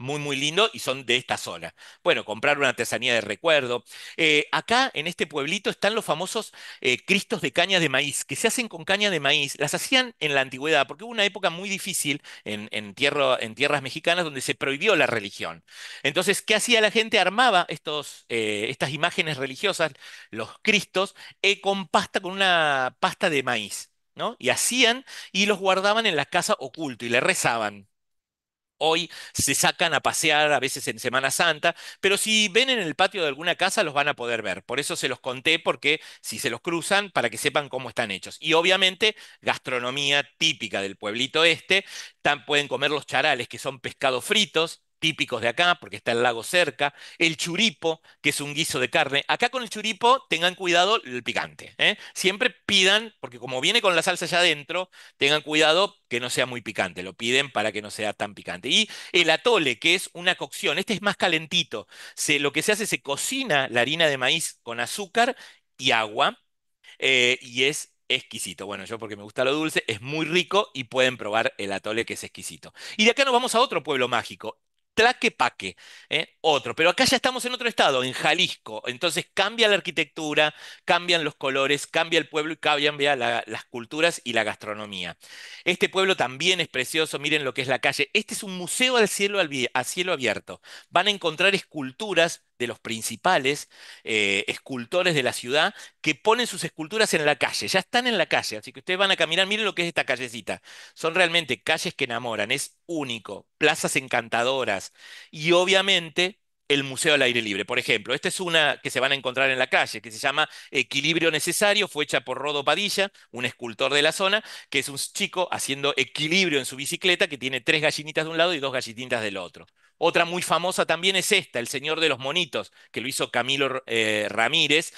muy, muy lindo y son de esta zona. Bueno, comprar una artesanía de recuerdo. Eh, acá, en este pueblito, están los famosos eh, cristos de caña de maíz, que se hacen con caña de maíz. Las hacían en la antigüedad, porque hubo una época muy difícil en, tierra, en tierras mexicanas donde se prohibió la religión. Entonces, ¿qué hacía la gente? Armaba estos, eh, estas imágenes religiosas, los cristos, con pasta, con una pasta de maíz. ¿no? Y hacían y los guardaban en la casa oculto y le rezaban hoy se sacan a pasear a veces en Semana Santa, pero si ven en el patio de alguna casa los van a poder ver. Por eso se los conté, porque si se los cruzan, para que sepan cómo están hechos. Y obviamente, gastronomía típica del pueblito este, tan, pueden comer los charales, que son pescados fritos, típicos de acá, porque está el lago cerca, el churipo, que es un guiso de carne. Acá con el churipo tengan cuidado el picante. ¿eh? Siempre pidan, porque como viene con la salsa ya adentro, tengan cuidado que no sea muy picante, lo piden para que no sea tan picante. Y el atole, que es una cocción, este es más calentito. Se, lo que se hace, se cocina la harina de maíz con azúcar y agua, eh, y es exquisito. Bueno, yo porque me gusta lo dulce, es muy rico y pueden probar el atole que es exquisito. Y de acá nos vamos a otro pueblo mágico, Tlaquepaque, ¿eh? otro. Pero acá ya estamos en otro estado, en Jalisco. Entonces cambia la arquitectura, cambian los colores, cambia el pueblo y cambian las culturas y la gastronomía. Este pueblo también es precioso, miren lo que es la calle. Este es un museo al cielo, a cielo abierto. Van a encontrar esculturas de los principales eh, escultores de la ciudad que ponen sus esculturas en la calle, ya están en la calle, así que ustedes van a caminar, miren lo que es esta callecita, son realmente calles que enamoran, es único, plazas encantadoras y obviamente el museo al aire libre. Por ejemplo, esta es una que se van a encontrar en la calle, que se llama Equilibrio Necesario, fue hecha por Rodo Padilla, un escultor de la zona, que es un chico haciendo equilibrio en su bicicleta, que tiene tres gallinitas de un lado y dos gallinitas del otro. Otra muy famosa también es esta, El Señor de los Monitos, que lo hizo Camilo eh, Ramírez,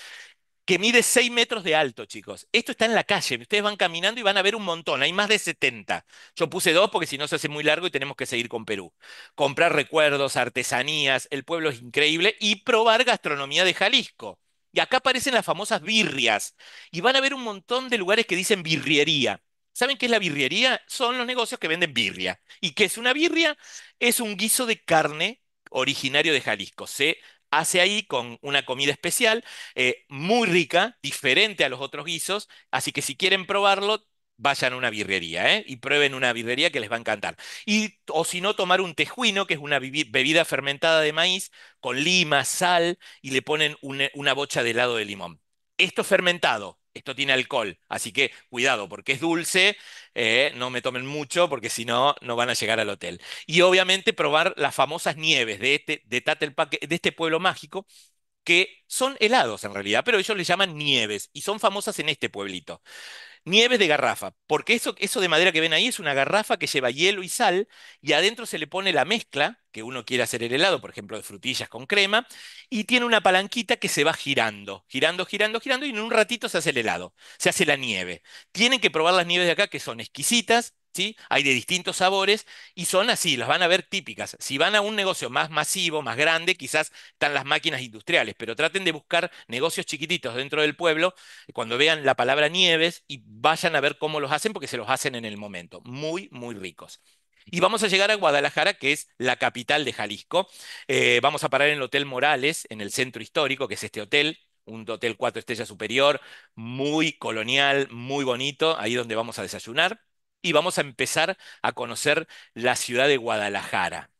que mide 6 metros de alto, chicos. Esto está en la calle. Ustedes van caminando y van a ver un montón. Hay más de 70. Yo puse dos porque si no se hace muy largo y tenemos que seguir con Perú. Comprar recuerdos, artesanías, el pueblo es increíble y probar gastronomía de Jalisco. Y acá aparecen las famosas birrias. Y van a ver un montón de lugares que dicen birriería. ¿Saben qué es la birriería? Son los negocios que venden birria. ¿Y qué es una birria? Es un guiso de carne originario de Jalisco. Se hace ahí con una comida especial, eh, muy rica, diferente a los otros guisos, así que si quieren probarlo, vayan a una birrería ¿eh? y prueben una birrería que les va a encantar. Y, o si no, tomar un tejuino, que es una bebida fermentada de maíz con lima, sal y le ponen una, una bocha de helado de limón. Esto fermentado, esto tiene alcohol, así que cuidado, porque es dulce, eh, no me tomen mucho, porque si no, no van a llegar al hotel. Y obviamente probar las famosas nieves de este, de de este pueblo mágico, que son helados en realidad, pero ellos les llaman nieves y son famosas en este pueblito. Nieves de garrafa, porque eso, eso de madera que ven ahí es una garrafa que lleva hielo y sal y adentro se le pone la mezcla que uno quiere hacer el helado, por ejemplo, de frutillas con crema, y tiene una palanquita que se va girando, girando, girando, girando, y en un ratito se hace el helado, se hace la nieve. Tienen que probar las nieves de acá, que son exquisitas, hay de distintos sabores y son así, las van a ver típicas. Si van a un negocio más masivo, más grande, quizás están las máquinas industriales, pero traten de buscar negocios chiquititos dentro del pueblo, cuando vean la palabra nieves y vayan a ver cómo los hacen, porque se los hacen en el momento. Muy, muy ricos. Y vamos a llegar a Guadalajara, que es la capital de Jalisco. Eh, vamos a parar en el Hotel Morales, en el centro histórico, que es este hotel, un hotel cuatro estrellas superior, muy colonial, muy bonito, ahí donde vamos a desayunar y vamos a empezar a conocer la ciudad de Guadalajara.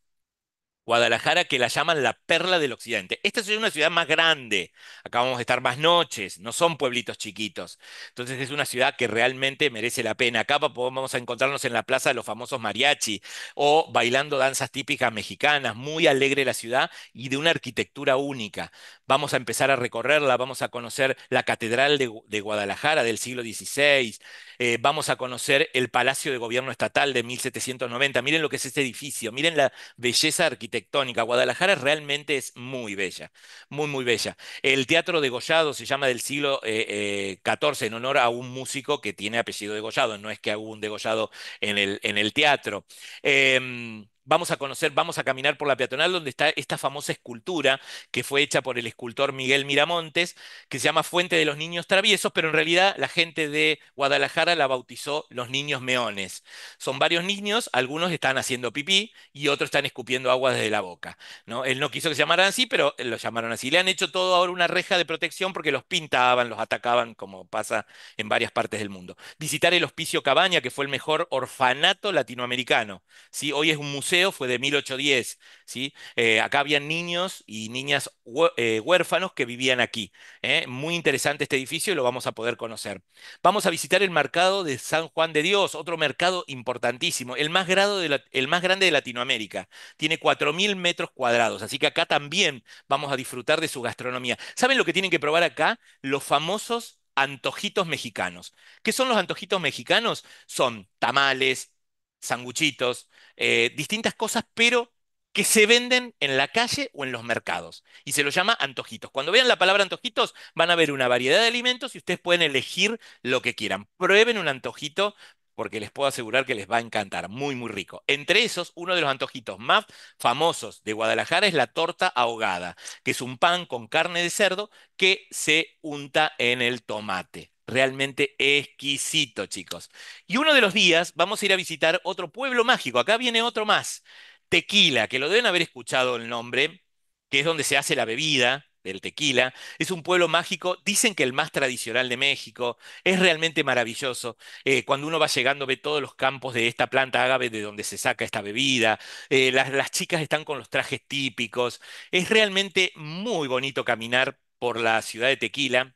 Guadalajara que la llaman la perla del occidente. Esta es una ciudad más grande, acá vamos a estar más noches, no son pueblitos chiquitos. Entonces es una ciudad que realmente merece la pena. Acá vamos a encontrarnos en la plaza de los famosos mariachi o bailando danzas típicas mexicanas, muy alegre la ciudad y de una arquitectura única. Vamos a empezar a recorrerla, vamos a conocer la Catedral de, de Guadalajara del siglo XVI, eh, vamos a conocer el Palacio de Gobierno Estatal de 1790. Miren lo que es este edificio, miren la belleza arquitectónica. Guadalajara realmente es muy bella, muy, muy bella. El Teatro Degollado se llama del siglo XIV eh, eh, en honor a un músico que tiene apellido Degollado, no es que hubo un degollado en el, en el teatro. Em, vamos a conocer, vamos a caminar por la peatonal donde está esta famosa escultura que fue hecha por el escultor Miguel Miramontes, que se llama Fuente de los Niños Traviesos, pero en realidad la gente de Guadalajara la bautizó Los Niños Meones. Son varios niños, algunos están haciendo pipí y otros están escupiendo agua desde la boca. ¿no? Él no quiso que se llamaran así, pero lo llamaron así. Le han hecho todo ahora una reja de protección porque los pintaban, los atacaban, como pasa en varias partes del mundo. Visitar el Hospicio Cabaña, que fue el mejor orfanato latinoamericano. ¿sí? Hoy es un museo fue de 1810. ¿sí? Eh, acá habían niños y niñas eh, huérfanos que vivían aquí. ¿eh? Muy interesante este edificio y lo vamos a poder conocer. Vamos a visitar el mercado de San Juan de Dios, otro mercado importantísimo, el más, el más grande de Latinoamérica. Tiene 4.000 metros cuadrados, así que acá también vamos a disfrutar de su gastronomía. ¿Saben lo que tienen que probar acá? Los famosos antojitos mexicanos. ¿Qué son los antojitos mexicanos? Son tamales, sanguchitos, eh, distintas cosas, pero que se venden en la calle o en los mercados. Y se lo llama antojitos. Cuando vean la palabra antojitos, van a ver una variedad de alimentos y ustedes pueden elegir lo que quieran. Prueben un antojito porque les puedo asegurar que les va a encantar, muy, muy rico. Entre esos, uno de los antojitos más famosos de Guadalajara es la torta ahogada, que es un pan con carne de cerdo que se unta en el tomate realmente exquisito, chicos. Y uno de los días vamos a ir a visitar otro pueblo mágico. Acá viene otro más, Tequila, que lo deben haber escuchado el nombre, que es donde se hace la bebida del tequila. Es un pueblo mágico, dicen que el más tradicional de México. Es realmente maravilloso. Eh, cuando uno va llegando ve todos los campos de esta planta ágave de donde se saca esta bebida. Eh, las chicas están con los trajes típicos. Es realmente muy bonito caminar por la ciudad de Tequila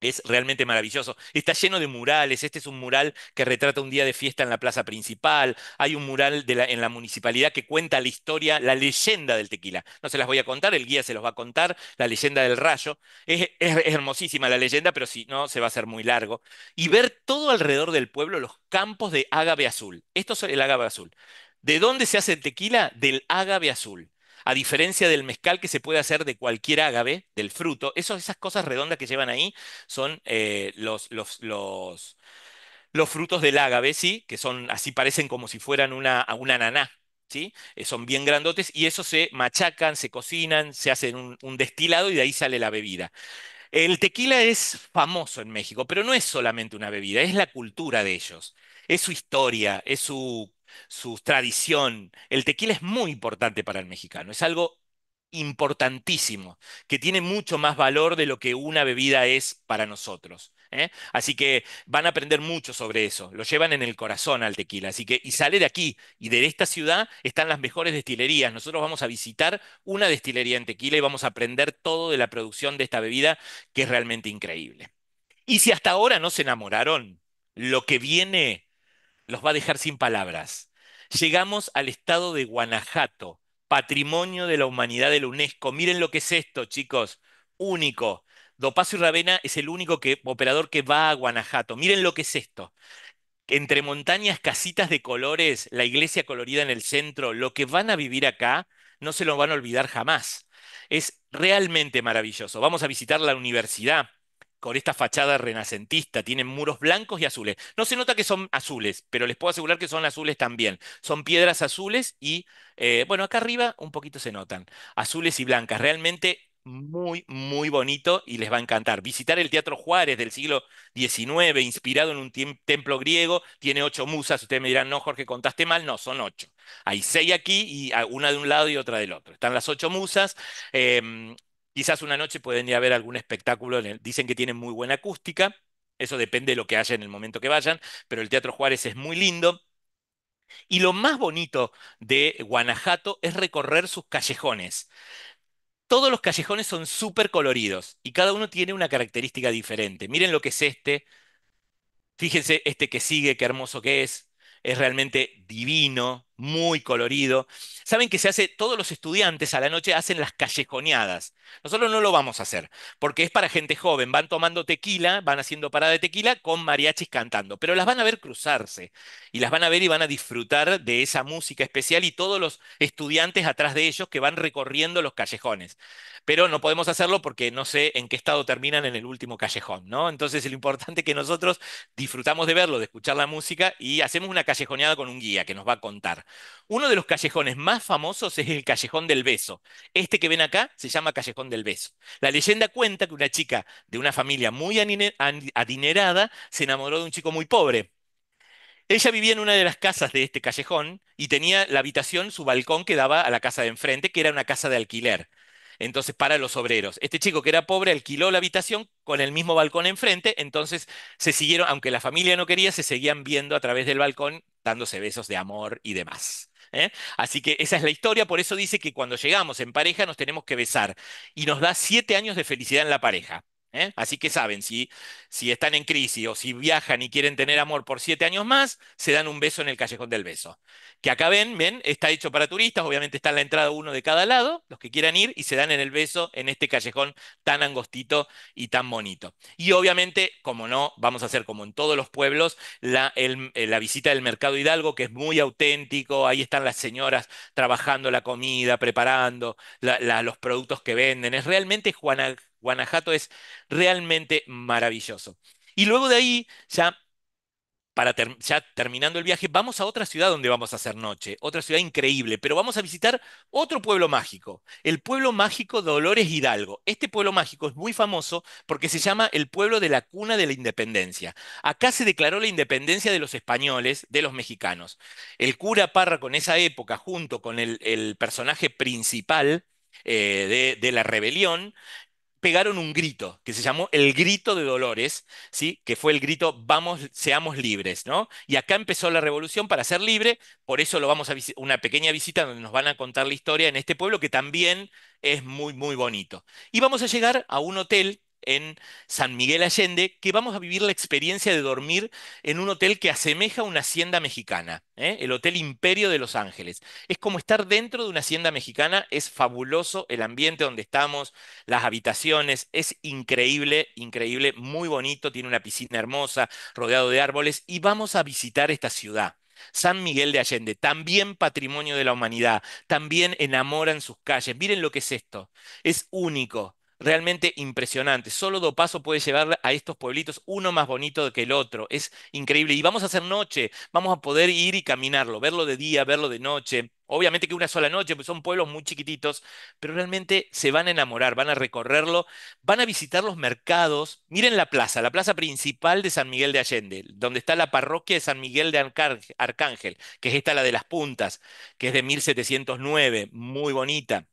es realmente maravilloso. Está lleno de murales. Este es un mural que retrata un día de fiesta en la plaza principal. Hay un mural en la municipalidad que cuenta la historia, la leyenda del tequila. No se las voy a contar, el guía se los va a contar, la leyenda del rayo. Es, hermosísima la leyenda, pero si no, se va a hacer muy largo. Y ver todo alrededor del pueblo los campos de ágave azul. Esto es el ágave azul. ¿De dónde se hace el tequila? Del ágave azul a diferencia del mezcal que se puede hacer de cualquier ágave, del fruto, esas cosas redondas que llevan ahí son eh, los, frutos del ágave, ¿sí? que son así parecen como si fueran una, una ananá. ¿Sí? Eh, son bien grandotes y eso se machacan, se cocinan, se hacen un, un destilado y de ahí sale la bebida. El tequila es famoso en México, pero no es solamente una bebida, es la cultura de ellos, es su historia, es su su tradición. El tequila es muy importante para el mexicano, es algo importantísimo, que tiene mucho más valor de lo que una bebida es para nosotros. ¿eh? Así que van a aprender mucho sobre eso, lo llevan en el corazón al tequila, así que y sale de aquí y de esta ciudad están las mejores destilerías. Nosotros vamos a visitar una destilería en tequila y vamos a aprender todo de la producción de esta bebida que es realmente increíble. Y si hasta ahora no se enamoraron, lo que viene los va a dejar sin palabras. Llegamos al estado de Guanajuato, patrimonio de la humanidad de la UNESCO. Miren lo que es esto, chicos. Único. Dopazo y Ravena es el único que, operador que va a Guanajuato. Miren lo que es esto. Entre montañas, casitas de colores, la iglesia colorida en el centro, lo que van a vivir acá no se lo van a olvidar jamás. Es realmente maravilloso. Vamos a visitar la universidad con esta fachada renacentista, tienen muros blancos y azules. No se nota que son azules, pero les puedo asegurar que son azules también. Son piedras azules y, eh, bueno, acá arriba un poquito se notan, azules y blancas. Realmente muy, muy bonito y les va a encantar. Visitar el Teatro Juárez del siglo XIX, inspirado en un templo griego, tiene ocho musas. Ustedes me dirán, no, Jorge, contaste mal. No, son ocho. Hay seis aquí y una de un lado y otra del otro. Están las ocho musas. Em, Quizás una noche pueden ir a ver algún espectáculo, dicen que tienen muy buena acústica, eso depende de lo que haya en el momento que vayan, pero el Teatro Juárez es muy lindo. Y lo más bonito de Guanajuato es recorrer sus callejones. Todos los callejones son súper coloridos y cada uno tiene una característica diferente. Miren lo que es este. Fíjense este que sigue, qué hermoso que es. Es realmente divino muy colorido. Saben que se hace, todos los estudiantes a la noche hacen las callejoneadas. Nosotros no lo vamos a hacer, porque es para gente joven. Van tomando tequila, van haciendo parada de tequila con mariachis cantando, pero las van a ver cruzarse y las van a ver y van a disfrutar de esa música especial y todos los estudiantes atrás de ellos que van recorriendo los callejones. Pero no podemos hacerlo porque no sé en qué estado terminan en el último callejón, ¿no? Entonces lo importante es que nosotros disfrutamos de verlo, de escuchar la música y hacemos una callejoneada con un guía que nos va a contar. Uno de los callejones más famosos es el Callejón del Beso. Este que ven acá se llama Callejón del Beso. La leyenda cuenta que una chica de una familia muy adinerada se enamoró de un chico muy pobre. Ella vivía en una de las casas de este callejón y tenía la habitación, su balcón que daba a la casa de enfrente, que era una casa de alquiler. Entonces, para los obreros. Este chico que era pobre alquiló la habitación con el mismo balcón enfrente, entonces se siguieron, aunque la familia no quería, se seguían viendo a través del balcón, dándose besos de amor y demás. ¿eh? Así que esa es la historia, por eso dice que cuando llegamos en pareja nos tenemos que besar y nos da siete años de felicidad en la pareja. ¿eh? Así que saben, si, si están en crisis o si viajan y quieren tener amor por siete años más, se dan un beso en el callejón del beso. Que acá ven, ven, está hecho para turistas, obviamente está en la entrada uno de cada lado, los que quieran ir, y se dan en el beso en este callejón tan angostito y tan bonito. Y obviamente, como no, vamos a hacer como en todos los pueblos, la, eh, visita del mercado Hidalgo, que es muy auténtico, ahí están las señoras trabajando la comida, preparando los productos que venden, es realmente Juana Guanajuato es realmente maravilloso. Y luego de ahí, ya, para ya terminando el viaje, vamos a otra ciudad donde vamos a hacer noche, otra ciudad increíble, pero vamos a visitar otro pueblo mágico, el pueblo mágico Dolores Hidalgo. Este pueblo mágico es muy famoso porque se llama el pueblo de la cuna de la independencia. Acá se declaró la independencia de los españoles, de los mexicanos. El cura Parra, con esa época, junto con el, personaje principal, eh, de, la rebelión, pegaron un grito que se llamó el grito de Dolores, ¿sí? que fue el grito vamos, seamos libres, ¿no? Y acá empezó la revolución para ser libre, por eso lo vamos a una pequeña visita donde nos van a contar la historia en este pueblo que también es muy, muy bonito. Y vamos a llegar a un hotel en San Miguel Allende, que vamos a vivir la experiencia de dormir en un hotel que asemeja a una hacienda mexicana, ¿eh? el Hotel Imperio de Los Ángeles. Es como estar dentro de una hacienda mexicana, es fabuloso el ambiente donde estamos, las habitaciones, es increíble, increíble, muy bonito, tiene una piscina hermosa, rodeado de árboles, y vamos a visitar esta ciudad. San Miguel de Allende, también patrimonio de la humanidad, también enamora en sus calles. Miren lo que es esto, es único, realmente impresionante. Solo paso puede llevar a estos pueblitos uno más bonito que el otro. Es increíble. Y vamos a hacer noche, vamos a poder ir y caminarlo, verlo de día, verlo de noche. Obviamente que una sola noche, pues son pueblos muy chiquititos, pero realmente se van a enamorar, van a recorrerlo, van a visitar los mercados. Miren la plaza, la plaza principal de San Miguel de Allende, donde está la parroquia de San Miguel de Arcángel, que es esta la de las puntas, que es de 1709, muy bonita.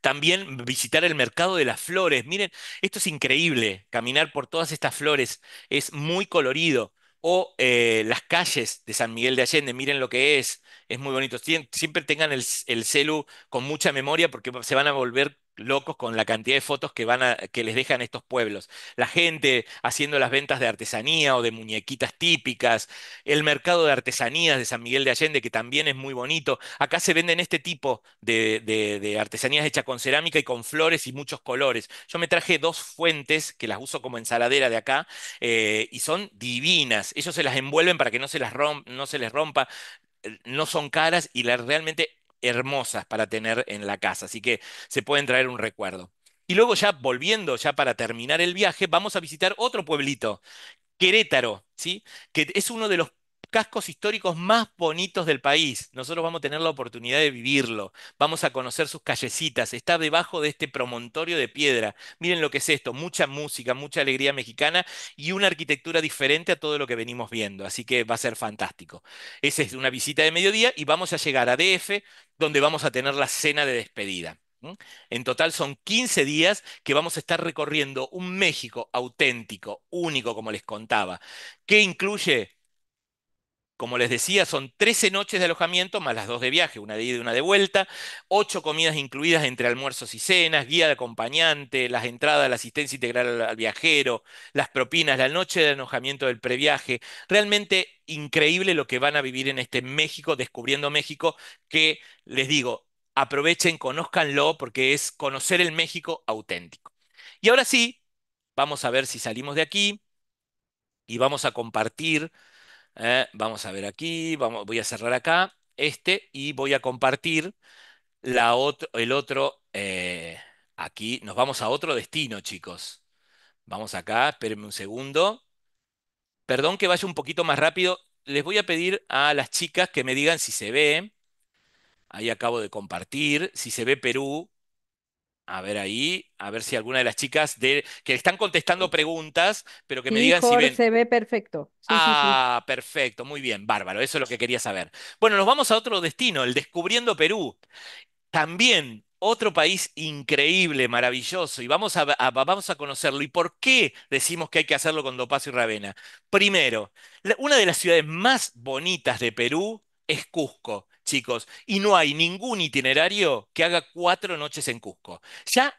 También visitar el mercado de las flores. Miren, esto es increíble, caminar por todas estas flores. Es muy colorido. O eh, las calles de San Miguel de Allende, miren lo que es. Es muy bonito. siempre tengan el, el celu con mucha memoria porque se van a volver locos con la cantidad de fotos que, van a, que les dejan estos pueblos. La gente haciendo las ventas de artesanía o de muñequitas típicas, el mercado de artesanías de San Miguel de Allende, que también es muy bonito. Acá se venden este tipo de, de, artesanías hechas con cerámica y con flores y muchos colores. Yo me traje dos fuentes que las uso como ensaladera de acá eh, y son divinas. Ellos se las envuelven para que no se, las no se les rompa eh, no son caras y la, realmente hermosas para tener en la casa, así que se pueden traer un recuerdo. Y luego ya volviendo, ya para terminar el viaje, vamos a visitar otro pueblito, Querétaro, ¿sí? que es uno de los cascos históricos más bonitos del país. Nosotros vamos a tener la oportunidad de vivirlo. Vamos a conocer sus callecitas. Está debajo de este promontorio de piedra. Miren lo que es esto. Mucha música, mucha alegría mexicana y una arquitectura diferente a todo lo que venimos viendo. Así que va a ser fantástico. Esa es una visita de mediodía y vamos a llegar a DF, donde vamos a tener la cena de despedida. En total son 15 días que vamos a estar recorriendo un México auténtico, único, como les contaba, que incluye como les decía, son 13 noches de alojamiento más las dos de viaje, una de ida y una de vuelta, ocho comidas incluidas entre almuerzos y cenas, guía de acompañante, las entradas, la asistencia integral al, viajero, las propinas, la noche de alojamiento del previaje. Realmente increíble lo que van a vivir en este México, descubriendo México, que les digo, aprovechen, conózcanlo, porque es conocer el México auténtico. Y ahora sí, vamos a ver si salimos de aquí y vamos a compartir ¿eh? vamos a ver aquí, voy a cerrar acá, este, y voy a compartir el otro. Eh, aquí nos vamos a otro destino, chicos. Vamos acá, espérenme un segundo. Perdón que vaya un poquito más rápido. Les voy a pedir a las chicas que me digan si se ve. Ahí acabo de compartir. Si se ve Perú, a ver ahí, a ver si alguna de las chicas de, que están contestando preguntas, pero que me digan si ven. Se ve perfecto. ah, perfecto, muy bien, bárbaro, eso es lo que quería saber. Bueno, nos vamos a otro destino, el Descubriendo Perú. También otro país increíble, maravilloso, y vamos a, vamos a conocerlo. ¿Y por qué decimos que hay que hacerlo con Dopaz y Ravena? Primero, una de las ciudades más bonitas de Perú es Cusco chicos, y no hay ningún itinerario que haga cuatro noches en Cusco. Ya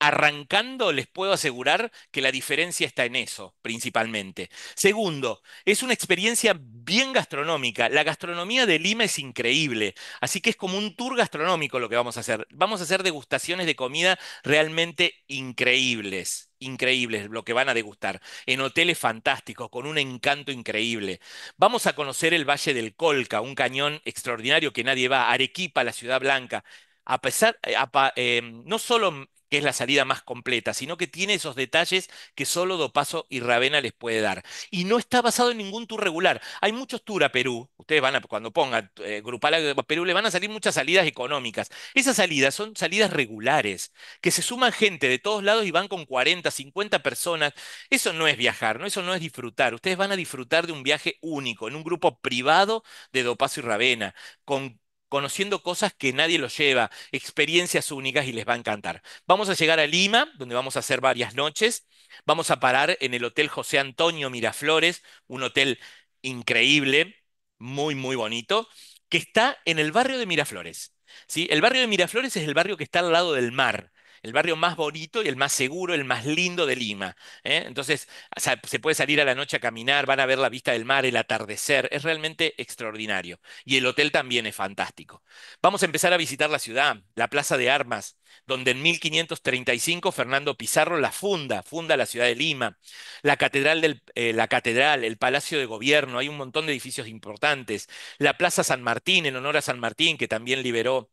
arrancando, les puedo asegurar que la diferencia está en eso, principalmente. Segundo, es una experiencia bien gastronómica. La gastronomía de Lima es increíble, así que es como un tour gastronómico lo que vamos a hacer. Vamos a hacer degustaciones de comida realmente increíbles increíbles lo que van a degustar, en hoteles fantásticos, con un encanto increíble. Vamos a conocer el Valle del Colca, un cañón extraordinario que nadie va, Arequipa, la Ciudad Blanca. A pesar, eh, em, no solo que es la salida más completa, sino que tiene esos detalles que solo Dopaso y Ravena les puede dar. Y no está basado en ningún tour regular. Hay muchos tours a Perú, ustedes van a, cuando pongan eh, Grupal Perú, le van a salir muchas salidas económicas. Esas salidas son salidas regulares, que se suman gente de todos lados y van con 40, 50 personas. Eso no es viajar, ¿no? eso no es disfrutar. Ustedes van a disfrutar de un viaje único, en un grupo privado de Dopaso y Ravena. con conociendo cosas que nadie los lleva, experiencias únicas y les va a encantar. Vamos a llegar a Lima, donde vamos a hacer varias noches. Vamos a parar en el Hotel José Antonio Miraflores, un hotel increíble, muy, muy bonito, que está en el barrio de Miraflores. ¿sí? El barrio de Miraflores es el barrio que está al lado del mar el barrio más bonito y el más seguro, el más lindo de Lima. ¿eh? Entonces, se puede salir a la noche a caminar, van a ver la vista del mar, el atardecer, es realmente extraordinario. Y el hotel también es fantástico. Vamos a empezar a visitar la ciudad, la Plaza de Armas, donde en 1535 Fernando Pizarro la funda, funda la ciudad de Lima, la catedral, eh, la catedral, el Palacio de Gobierno, hay un montón de edificios importantes, la Plaza San Martín en honor a San Martín, que también liberó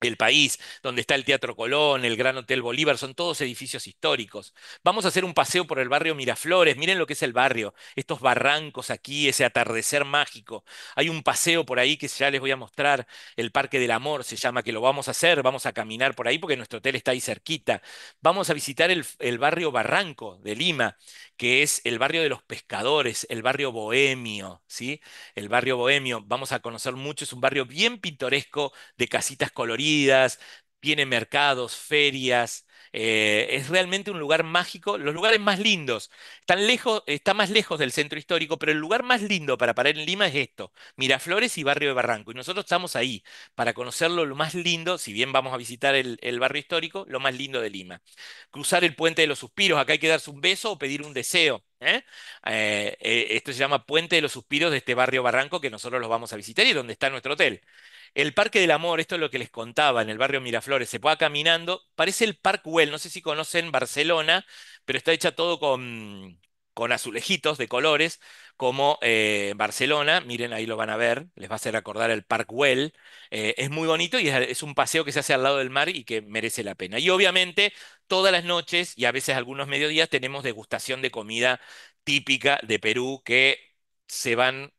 el país, donde está el Teatro Colón, el Gran Hotel Bolívar, son todos edificios históricos. Vamos a hacer un paseo por el barrio Miraflores, miren lo que es el barrio, estos barrancos aquí, ese atardecer mágico. Hay un paseo por ahí que ya les voy a mostrar, el Parque del Amor se llama, que lo vamos a hacer, vamos a caminar por ahí porque nuestro hotel está ahí cerquita. Vamos a visitar el, barrio Barranco de Lima, que es el barrio de los pescadores, el barrio bohemio, ¿sí? El barrio bohemio, vamos a conocer mucho, es un barrio bien pintoresco de casitas coloridas, tiene mercados, ferias, eh, es realmente un lugar mágico, los lugares más lindos. Están lejos, está más lejos del centro histórico, pero el lugar más lindo para parar en Lima es esto, Miraflores y Barrio de Barranco. Y nosotros estamos ahí para conocerlo lo más lindo, si bien vamos a visitar el, barrio histórico, lo más lindo de Lima. Cruzar el puente de los suspiros, acá hay que darse un beso o pedir un deseo. ¿eh? Eh, esto se llama Puente de los Suspiros de este barrio Barranco que nosotros los vamos a visitar y donde está nuestro hotel. El Parque del Amor, esto es lo que les contaba en el barrio Miraflores, se va caminando, parece el Well, no sé si conocen Barcelona, pero está hecha todo con, con azulejitos de colores, como eh, Barcelona, miren ahí lo van a ver, les va a hacer acordar el Parkwell, eh, es muy bonito y es, un paseo que se hace al lado del mar y que merece la pena. Y obviamente todas las noches y a veces algunos mediodías tenemos degustación de comida típica de Perú que se van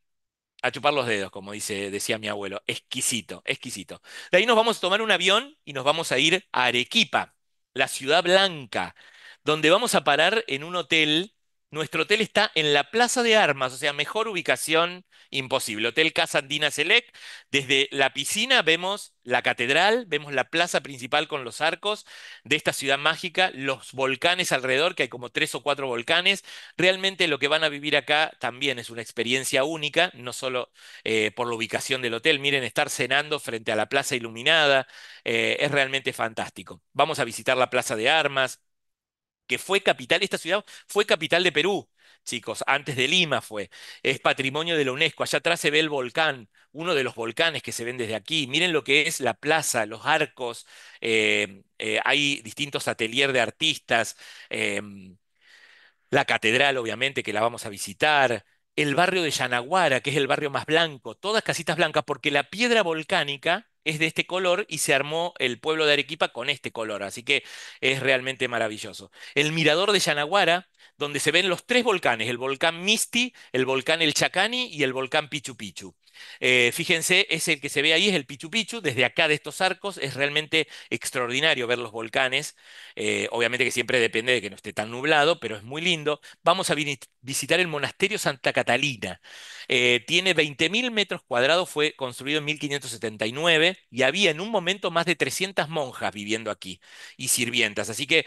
a chupar los dedos, como dice, decía mi abuelo. Exquisito, exquisito. De ahí nos vamos a tomar un avión y nos vamos a ir a Arequipa, la ciudad blanca, donde vamos a parar en un hotel nuestro hotel está en la Plaza de Armas, o sea, mejor ubicación imposible. Hotel Casa Andina Select. Desde la piscina vemos la catedral, vemos la plaza principal con los arcos de esta ciudad mágica, los volcanes alrededor, que hay como tres o cuatro volcanes. Realmente lo que van a vivir acá también es una experiencia única, no solo eh, por la ubicación del hotel. Miren, estar cenando frente a la plaza iluminada eh, es realmente fantástico. Vamos a visitar la Plaza de Armas, que fue capital, esta ciudad fue capital de Perú, chicos, antes de Lima fue. Es patrimonio de la UNESCO. Allá atrás se ve el volcán, uno de los volcanes que se ven desde aquí. Miren lo que es la plaza, los arcos, eh, eh, hay distintos atelier de artistas, eh, la catedral, obviamente, que la vamos a visitar el barrio de Yanaguara, que es el barrio más blanco, todas casitas blancas, porque la piedra volcánica es de este color y se armó el pueblo de Arequipa con este color, así que es realmente maravilloso. El mirador de Yanaguara, donde se ven los tres volcanes, el volcán Misti, el volcán El Chacani y el volcán Pichu Pichu. Eh, fíjense, es el que se ve ahí, es el Pichupichu. desde acá de estos arcos, es realmente extraordinario ver los volcanes, eh, obviamente que siempre depende de que no esté tan nublado, pero es muy lindo. Vamos a visitar el monasterio Santa Catalina, eh, tiene 20.000 metros cuadrados, fue construido en 1579 y había en un momento más de 300 monjas viviendo aquí y sirvientas, así que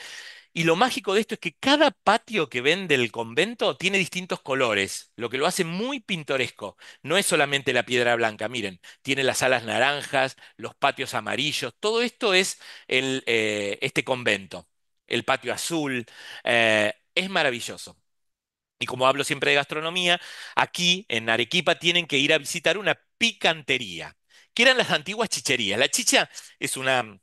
y lo mágico de esto es que cada patio que ven del convento tiene distintos colores, lo que lo hace muy pintoresco. No es solamente la piedra blanca, miren, tiene las alas naranjas, los patios amarillos, todo esto es el, eh, este convento, el patio azul, eh, es maravilloso. Y como hablo siempre de gastronomía, aquí en Arequipa tienen que ir a visitar una picantería, que eran las antiguas chicherías. La chicha es una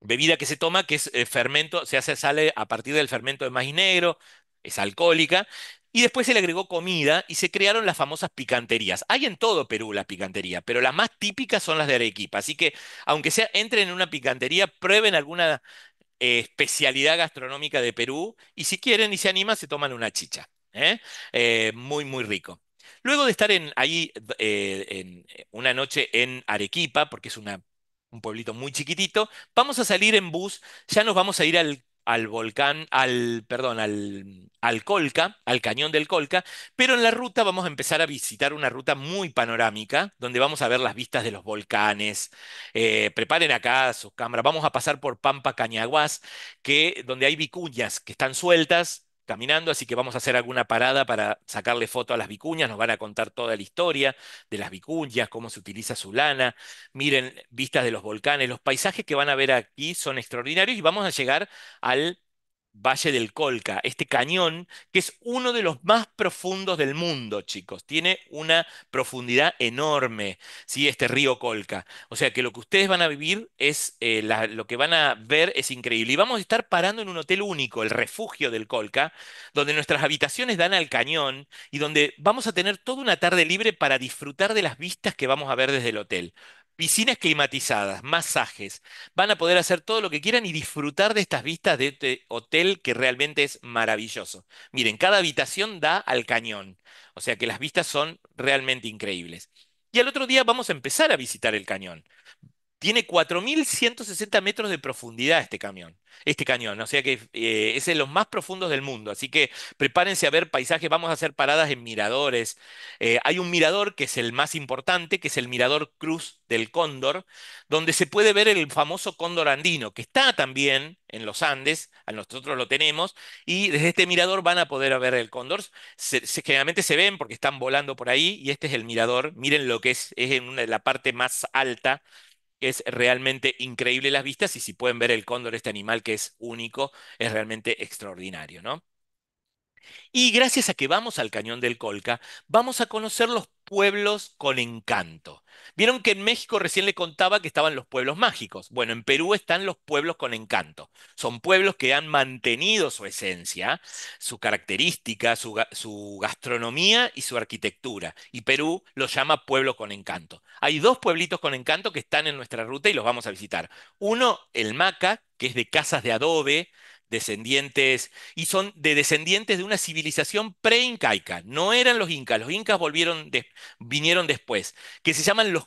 bebida que se toma, que es eh, fermento, se hace, sale a partir del fermento de maíz negro, es alcohólica, y después se le agregó comida y se crearon las famosas picanterías. Hay en todo Perú las picanterías, pero las más típicas son las de Arequipa. Así que, aunque sea, entren en una picantería, prueben alguna eh, especialidad gastronómica de Perú y si quieren y se animan, se toman una chicha. ¿eh? muy, muy rico. Luego de estar en, ahí en, una noche en Arequipa, porque es una un pueblito muy chiquitito. Vamos a salir en bus, ya nos vamos a ir al, volcán, al, perdón, al, al, Colca, al cañón del Colca, pero en la ruta vamos a empezar a visitar una ruta muy panorámica, donde vamos a ver las vistas de los volcanes. Eh, preparen acá sus cámaras, vamos a pasar por Pampa Cañaguas, que, donde hay vicuñas que están sueltas, caminando, así que vamos a hacer alguna parada para sacarle foto a las vicuñas, nos van a contar toda la historia de las vicuñas, cómo se utiliza su lana, miren vistas de los volcanes, los paisajes que van a ver aquí son extraordinarios y vamos a llegar al Valle del Colca, este cañón, que es uno de los más profundos del mundo, chicos. Tiene una profundidad enorme, ¿sí? este río Colca. O sea que lo que ustedes van a vivir es, eh, lo que van a ver es increíble. Y vamos a estar parando en un hotel único, el refugio del Colca, donde nuestras habitaciones dan al cañón y donde vamos a tener toda una tarde libre para disfrutar de las vistas que vamos a ver desde el hotel piscinas climatizadas, masajes, van a poder hacer todo lo que quieran y disfrutar de estas vistas de este hotel que realmente es maravilloso. Miren, cada habitación da al cañón, o sea que las vistas son realmente increíbles. Y al otro día vamos a empezar a visitar el cañón. Tiene 4.160 metros de profundidad este camión, este cañón, o sea que eh, es de los más profundos del mundo. Así que prepárense a ver paisajes, vamos a hacer paradas en miradores. Eh, hay un mirador que es el más importante, que es el mirador Cruz del Cóndor, donde se puede ver el famoso cóndor andino, que está también en los Andes, a nosotros lo tenemos, y desde este mirador van a poder ver el cóndor. generalmente se ven porque están volando por ahí, y este es el mirador. Miren lo que es, es en la parte más alta es realmente increíble las vistas y si pueden ver el cóndor, este animal que es único, es realmente extraordinario, ¿no? Y gracias a que vamos al Cañón del Colca, vamos a conocer los pueblos con encanto. Vieron que en México recién le contaba que estaban los pueblos mágicos. Bueno, en Perú están los pueblos con encanto. Son pueblos que han mantenido su esencia, su característica, su, gastronomía y su arquitectura. Y Perú los llama pueblo con encanto. Hay dos pueblitos con encanto que están en nuestra ruta y los vamos a visitar. Uno, el Maca, que es de casas de adobe, descendientes, y son de descendientes de una civilización pre-incaica no eran los incas, los incas volvieron de, vinieron después, que se llaman los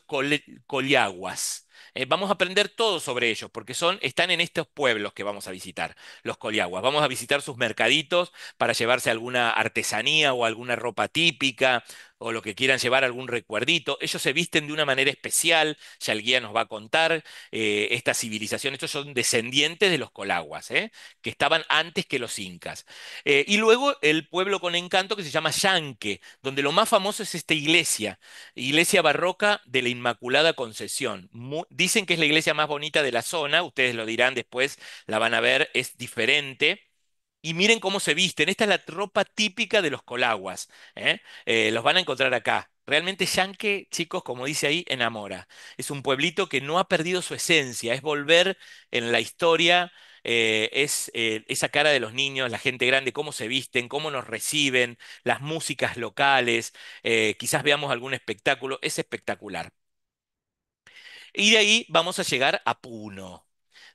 coliaguas. Eh, vamos a aprender todo sobre ellos, porque son, están en estos pueblos que vamos a visitar, los coliaguas. Vamos a visitar sus mercaditos para llevarse alguna artesanía o alguna ropa típica, o lo que quieran llevar algún recuerdito. Ellos se visten de una manera especial, ya el guía nos va a contar, eh, esta civilización, estos son descendientes de los colaguas, ¿eh? que estaban antes que los incas. Eh, y luego el pueblo con encanto que se llama Yanque, donde lo más famoso es esta iglesia, iglesia barroca de la Inmaculada Concesión. dicen que es la iglesia más bonita de la zona, ustedes lo dirán después, la van a ver, es diferente y miren cómo se visten. Esta es la ropa típica de los colaguas. ¿eh? Eh, los van a encontrar acá. Realmente Yankee, chicos, como dice ahí, enamora. Es un pueblito que no ha perdido su esencia, es volver en la historia, eh, es esa cara de los niños, la gente grande, cómo se visten, cómo nos reciben, las músicas locales, quizás veamos algún espectáculo, es espectacular. Y de ahí vamos a llegar a Puno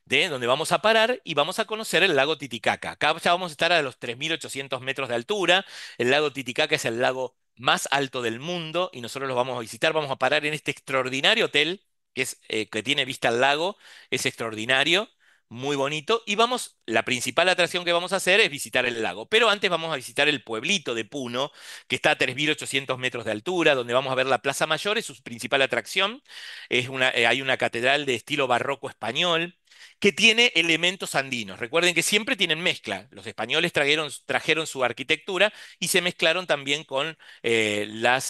de donde vamos a parar y vamos a conocer el lago Titicaca. Acá ya vamos a estar a los 3.800 metros de altura. El lago Titicaca es el lago más alto del mundo y nosotros lo vamos a visitar. Vamos a parar en este extraordinario hotel eh, que, tiene vista al lago. Es extraordinario, muy bonito. Y vamos, la principal atracción que vamos a hacer es visitar el lago. Pero antes vamos a visitar el pueblito de Puno, que está a 3.800 metros de altura, donde vamos a ver la Plaza Mayor, es su principal atracción. Es una, eh, hay una catedral de estilo barroco español que tiene elementos andinos. Recuerden que siempre tienen mezcla. Los españoles trajeron, su arquitectura y se mezclaron también con eh,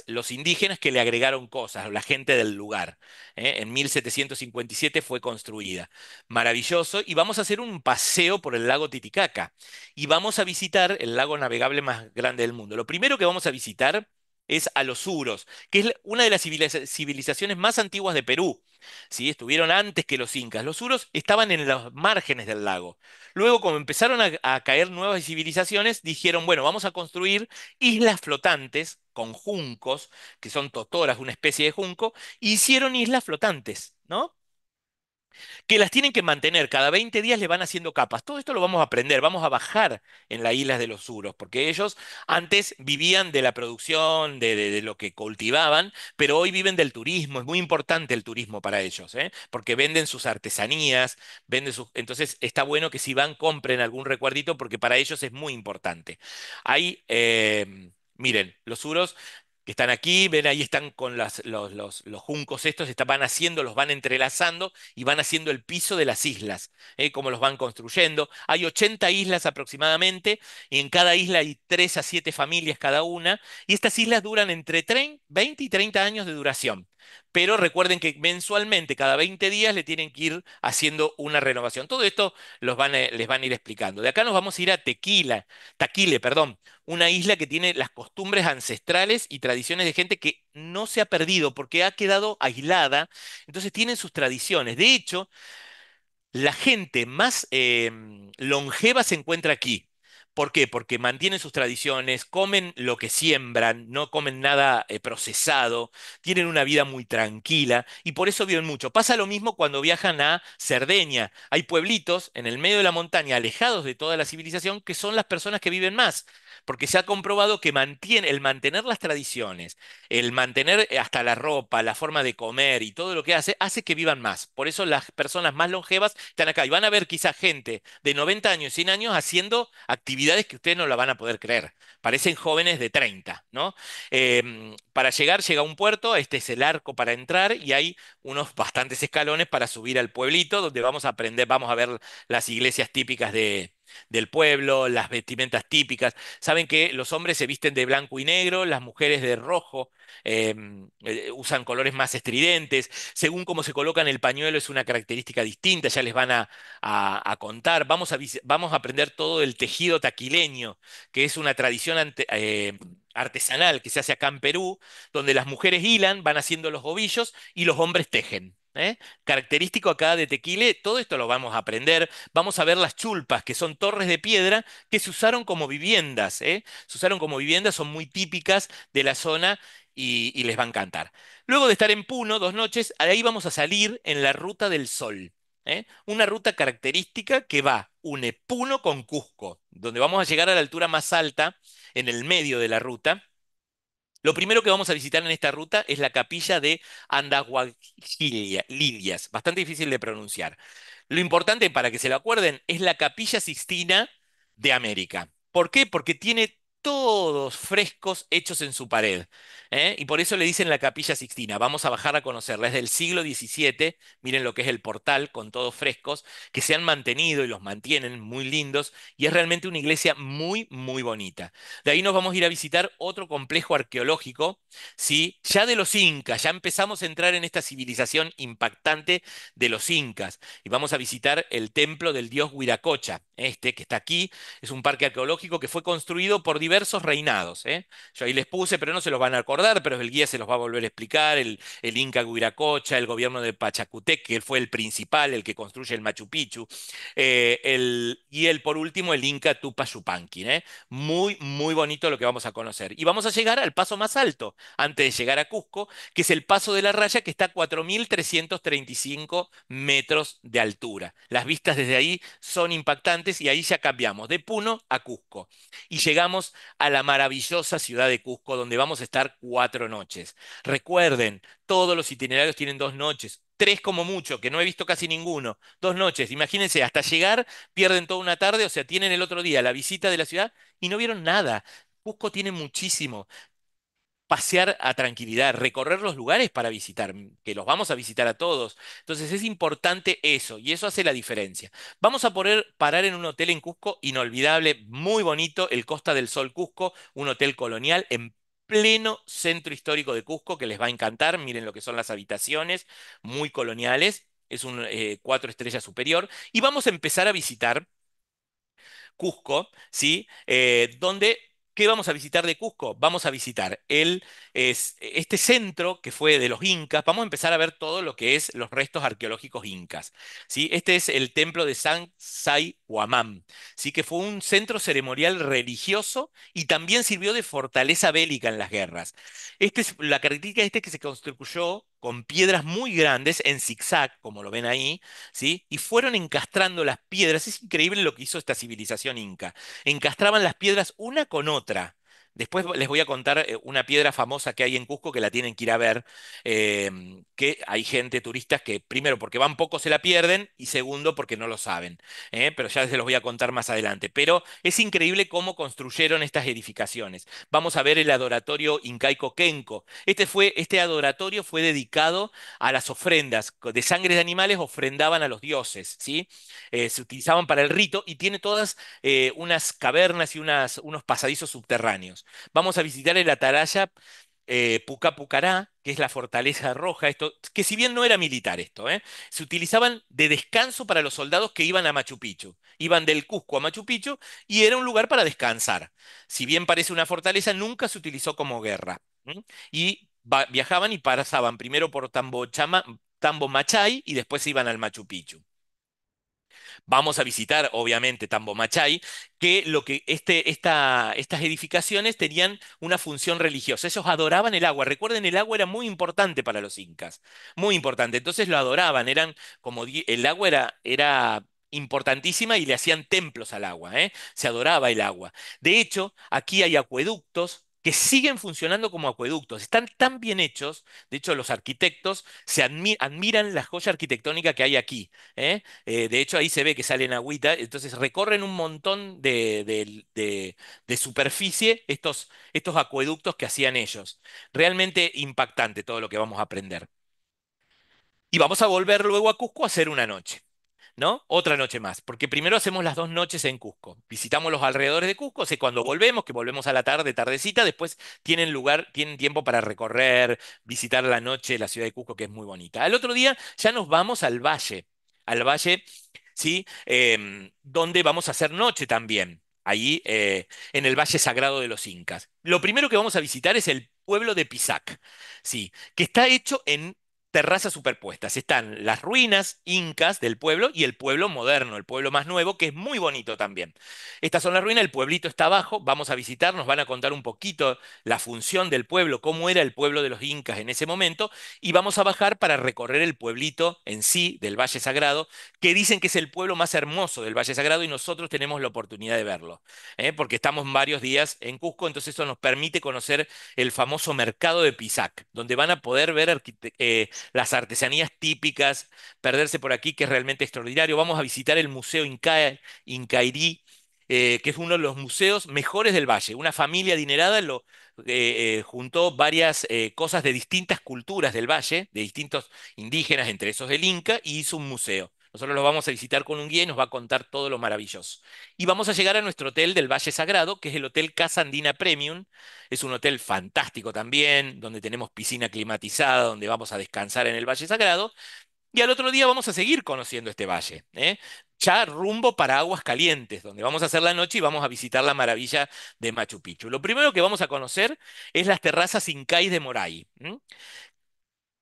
los indígenas que le agregaron cosas, la gente del lugar. ¿eh? En 1757 fue construida. Maravilloso. Y vamos a hacer un paseo por el lago Titicaca. Y vamos a visitar el lago navegable más grande del mundo. Lo primero que vamos a visitar es a los suros, que es una de las civilizaciones más antiguas de Perú. ¿sí? Estuvieron antes que los incas. Los suros estaban en los márgenes del lago. Luego, como empezaron a, caer nuevas civilizaciones, dijeron, bueno, vamos a construir islas flotantes con juncos, que son totoras, una especie de junco, e hicieron islas flotantes, ¿no? que las tienen que mantener. Cada 20 días le van haciendo capas. Todo esto lo vamos a aprender, vamos a bajar en la islas de los suros, porque ellos antes vivían de la producción, de, lo que cultivaban, pero hoy viven del turismo. Es muy importante el turismo para ellos, ¿eh? porque venden sus artesanías, venden sus... Entonces está bueno que si van compren algún recuerdito, porque para ellos es muy importante. ahí eh, miren, los suros que están aquí, ven ahí están con los, juncos estos, van haciendo, los van entrelazando y van haciendo el piso de las islas, ¿eh? como los van construyendo. Hay 80 islas aproximadamente y en cada isla hay 3 a 7 familias cada una y estas islas duran entre 20 y 30 años de duración pero recuerden que mensualmente, cada 20 días, le tienen que ir haciendo una renovación. Todo esto los van les van a ir explicando. De acá nos vamos a ir a Tequila, Taquile, perdón, una isla que tiene las costumbres ancestrales y tradiciones de gente que no se ha perdido porque ha quedado aislada. Entonces tienen sus tradiciones. De hecho, la gente más eh, longeva se encuentra aquí. ¿Por qué? Porque mantienen sus tradiciones, comen lo que siembran, no comen nada eh, procesado, tienen una vida muy tranquila y por eso viven mucho. Pasa lo mismo cuando viajan a Cerdeña. Hay pueblitos en el medio de la montaña, alejados de toda la civilización, que son las personas que viven más porque se ha comprobado que mantiene, el mantener las tradiciones, el mantener eh, hasta la ropa, la forma de comer y todo lo que hace, hace que vivan más. Por eso las personas más longevas están acá y van a ver quizás gente de 90 años, 100 años haciendo actividades que ustedes no la van a poder creer. Parecen jóvenes de 30, ¿no? Em, para llegar, llega a un puerto, este es el arco para entrar y hay unos bastantes escalones para subir al pueblito donde vamos a aprender, vamos a ver las iglesias típicas de, del pueblo, las vestimentas típicas. Saben que los hombres se visten de blanco y negro, las mujeres de rojo, em, eh, usan colores más estridentes. Según cómo se colocan el pañuelo es una característica distinta, ya les van a, contar. Vamos a, vamos a, aprender todo el tejido taquileño, que es una tradición eh, artesanal que se hace acá en Perú, donde las mujeres hilan, van haciendo los ovillos y los hombres tejen. ¿eh? característico acá de Tequile, todo esto lo vamos a aprender. Vamos a ver las chulpas, que son torres de piedra que se usaron como viviendas. ¿eh? Se usaron como viviendas, son muy típicas de la zona y, les va a encantar. Luego de estar en Puno dos noches, ahí vamos a salir en la ruta del sol. ¿eh? Una ruta característica que va, une Puno con Cusco, donde vamos a llegar a la altura más alta en el medio de la ruta lo primero que vamos a visitar en esta ruta es la capilla de Andahuaylillas, bastante difícil de pronunciar. Lo importante para que se lo acuerden es la capilla Sixtina de América. ¿Por qué? Porque tiene todos frescos hechos en su pared. ¿eh? Y por eso le dicen la Capilla Sixtina. Vamos a bajar a conocerla. Es del siglo XVII. Miren lo que es el portal con todos frescos que se han mantenido y los mantienen muy lindos. Y es realmente una iglesia muy, muy bonita. De ahí nos vamos a ir a visitar otro complejo arqueológico. ¿sí? Ya de los incas. Ya empezamos a entrar en esta civilización impactante de los incas. Y vamos a visitar el templo del dios Huiracocha este que está aquí, es un parque arqueológico que fue construido por diversos reinados. ¿eh? Yo ahí les puse, pero no se los van a acordar, pero el guía se los va a volver a explicar, el, Inca Guiracocha, el gobierno de Pachacutec, que fue el principal, el que construye el Machu Picchu, eh, y el, por último, el Inca Tupachupanqui. ¿eh? Muy, muy bonito lo que vamos a conocer. Y vamos a llegar al paso más alto, antes de llegar a Cusco, que es el paso de la raya, que está a 4.335 metros de altura. Las vistas desde ahí son impactantes y ahí ya cambiamos de Puno a Cusco y llegamos a la maravillosa ciudad de Cusco donde vamos a estar cuatro noches. Recuerden, todos los itinerarios tienen dos noches, tres como mucho, que no he visto casi ninguno, dos noches, imagínense, hasta llegar pierden toda una tarde, o sea, tienen el otro día la visita de la ciudad y no vieron nada. Cusco tiene muchísimo pasear a tranquilidad, recorrer los lugares para visitar, mm, que los vamos a visitar a todos. Entonces es importante eso y eso hace la diferencia. Vamos a poder parar en un hotel en Cusco inolvidable, muy bonito, el Costa del Sol Cusco, un hotel colonial en pleno centro histórico de Cusco que les va a encantar. Miren lo que son las habitaciones, muy coloniales, es un eh, cuatro estrellas superior. Y vamos a empezar a visitar Cusco, ¿sí? Eh, donde ¿Qué vamos a visitar de Cusco? Vamos a visitar el, es, este centro que fue de los incas. Vamos a empezar a ver todo lo que es los restos arqueológicos incas. ¿sí? Este es el templo de San Sai Huamán, ¿sí? que fue un centro ceremonial religioso y también sirvió de fortaleza bélica en las guerras. Este es, la característica este es que se construyó con piedras muy grandes en zigzag, como lo ven ahí, ¿sí? y fueron encastrando las piedras. Es increíble lo que hizo esta civilización inca. Encastraban las piedras una con otra. Después les voy a contar eh, una piedra famosa que hay en Cusco que la tienen que ir a ver, em, que hay gente, turistas, que primero porque van poco se la pierden y segundo porque no lo saben. ¿eh? pero ya se los voy a contar más adelante. Pero es increíble cómo construyeron estas edificaciones. Vamos a ver el adoratorio incaico Kenko. Este, fue, este adoratorio fue dedicado a las ofrendas. De sangre de animales ofrendaban a los dioses. ¿sí? Eh, se utilizaban para el rito y tiene todas unas cavernas y unas, unos pasadizos subterráneos. Vamos a visitar el ataraya eh, Pucapucará, que es la fortaleza roja, esto, que si bien no era militar esto, ¿eh? se utilizaban de descanso para los soldados que iban a Machu Picchu. Iban del Cusco a Machu Picchu y era un lugar para descansar. Si bien parece una fortaleza, nunca se utilizó como guerra. Y viajaban y pasaban primero por Tambo, Chama, Tambo Machay y después se iban al Machu Picchu. Vamos a visitar, obviamente, Tambomachay, que, lo que este, estas edificaciones tenían una función religiosa. Ellos adoraban el agua. Recuerden, el agua era muy importante para los incas, muy importante. Entonces lo adoraban, eran como el agua era, era importantísima y le hacían templos al agua, ¿eh? se adoraba el agua. De hecho, aquí hay acueductos que siguen funcionando como acueductos. Están tan bien hechos, de hecho los arquitectos se admiran la joya arquitectónica que hay aquí. ¿eh? Eh, de hecho ahí se ve que salen agüita, entonces recorren un montón de, superficie estos, estos acueductos que hacían ellos. Realmente impactante todo lo que vamos a aprender. Y vamos a volver luego a Cusco a hacer una noche. ¿no? Otra noche más, porque primero hacemos las dos noches en Cusco. Visitamos los alrededores de Cusco, Y cuando volvemos, que volvemos a la tarde, tardecita, después tienen lugar, tienen tiempo para recorrer, visitar la noche la ciudad de Cusco, que es muy bonita. Al otro día ya nos vamos al valle, al valle, ¿sí? Em, donde vamos a hacer noche también, ahí eh, en el Valle Sagrado de los Incas. Lo primero que vamos a visitar es el pueblo de Pisac, ¿sí? Que está hecho en terrazas superpuestas. Están las ruinas incas del pueblo y el pueblo moderno, el pueblo más nuevo, que es muy bonito también. Estas son las ruinas, el pueblito está abajo, vamos a visitar, nos van a contar un poquito la función del pueblo, cómo era el pueblo de los incas en ese momento, y vamos a bajar para recorrer el pueblito en sí del Valle Sagrado, que dicen que es el pueblo más hermoso del Valle Sagrado y nosotros tenemos la oportunidad de verlo, ¿eh? porque estamos varios días en Cusco, entonces eso nos permite conocer el famoso mercado de Pisac, donde van a poder ver eh, las artesanías típicas, perderse por aquí, que es realmente extraordinario. Vamos a visitar el Museo Incairí, eh, que es uno de los museos mejores del valle. Una familia adinerada lo, eh, eh, juntó varias cosas de distintas culturas del valle, de distintos indígenas, entre esos del Inca, y hizo un museo. Nosotros los vamos a visitar con un guía y nos va a contar todo lo maravilloso. Y vamos a llegar a nuestro hotel del Valle Sagrado, que es el Hotel Casa Andina Premium. Es un hotel fantástico también, donde tenemos piscina climatizada, donde vamos a descansar en el Valle Sagrado. Y al otro día vamos a seguir conociendo este valle, ¿eh? ya rumbo para Aguas Calientes, donde vamos a hacer la noche y vamos a visitar la maravilla de Machu Picchu. Lo primero que vamos a conocer es las terrazas Incais de Moray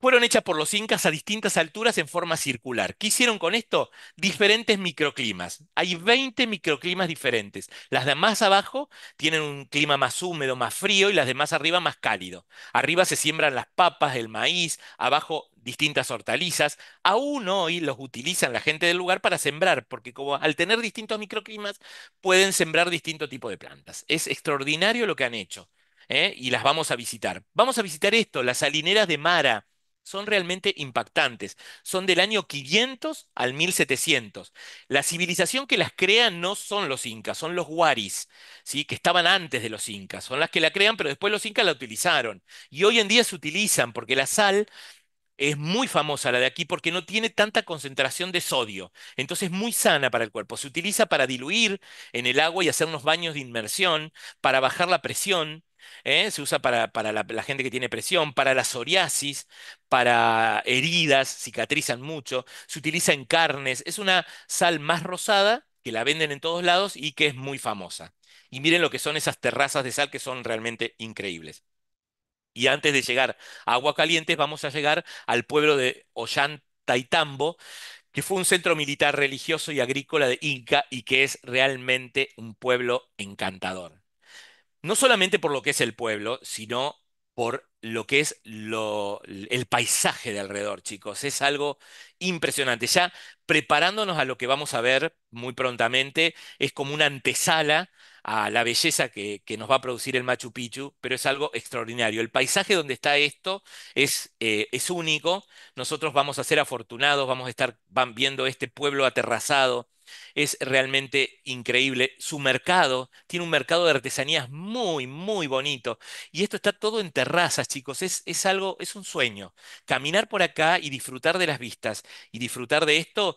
fueron hechas por los incas a distintas alturas en forma circular. ¿Qué hicieron con esto? Diferentes microclimas. Hay 20 microclimas diferentes. Las de más abajo tienen un clima más húmedo, más frío, y las de más arriba más cálido. Arriba se siembran las papas, el maíz, abajo distintas hortalizas. Aún hoy los utilizan la gente del lugar para sembrar, porque como al tener distintos microclimas, pueden sembrar distinto tipo de plantas. Es extraordinario lo que han hecho. ¿eh? Y las vamos a visitar. Vamos a visitar esto, las salineras de Mara son realmente impactantes. Son del año 500 al 1700. La civilización que las crea no son los incas, son los huaris, ¿sí? que estaban antes de los incas. Son las que la crean, pero después los incas la utilizaron. Y hoy en día se utilizan porque la sal es muy famosa la de aquí porque no tiene tanta concentración de sodio. Entonces es muy sana para el cuerpo. Se utiliza para diluir en el agua y hacer unos baños de inmersión, para bajar la presión. ¿eh? Se usa para, la, la, gente que tiene presión, para la psoriasis, para heridas, cicatrizan mucho. Se utiliza en carnes. Es una sal más rosada que la venden en todos lados y que es muy famosa. Y miren lo que son esas terrazas de sal que son realmente increíbles. Y antes de llegar a Aguacalientes, vamos a llegar al pueblo de Ollantaytambo, que fue un centro militar religioso y agrícola de Inca y que es realmente un pueblo encantador. No solamente por lo que es el pueblo, sino por lo que es el paisaje de alrededor, chicos. Es algo impresionante. Ya preparándonos a lo que vamos a ver muy prontamente, es como una antesala a la belleza que, nos va a producir el Machu Picchu, pero es algo extraordinario. El paisaje donde está esto es, eh, es único. Nosotros vamos a ser afortunados, vamos a estar van viendo este pueblo aterrazado es realmente increíble. Su mercado tiene un mercado de artesanías muy, muy bonito. Y esto está todo en terrazas, chicos. Es, algo, es un sueño. Caminar por acá y disfrutar de las vistas y disfrutar de esto.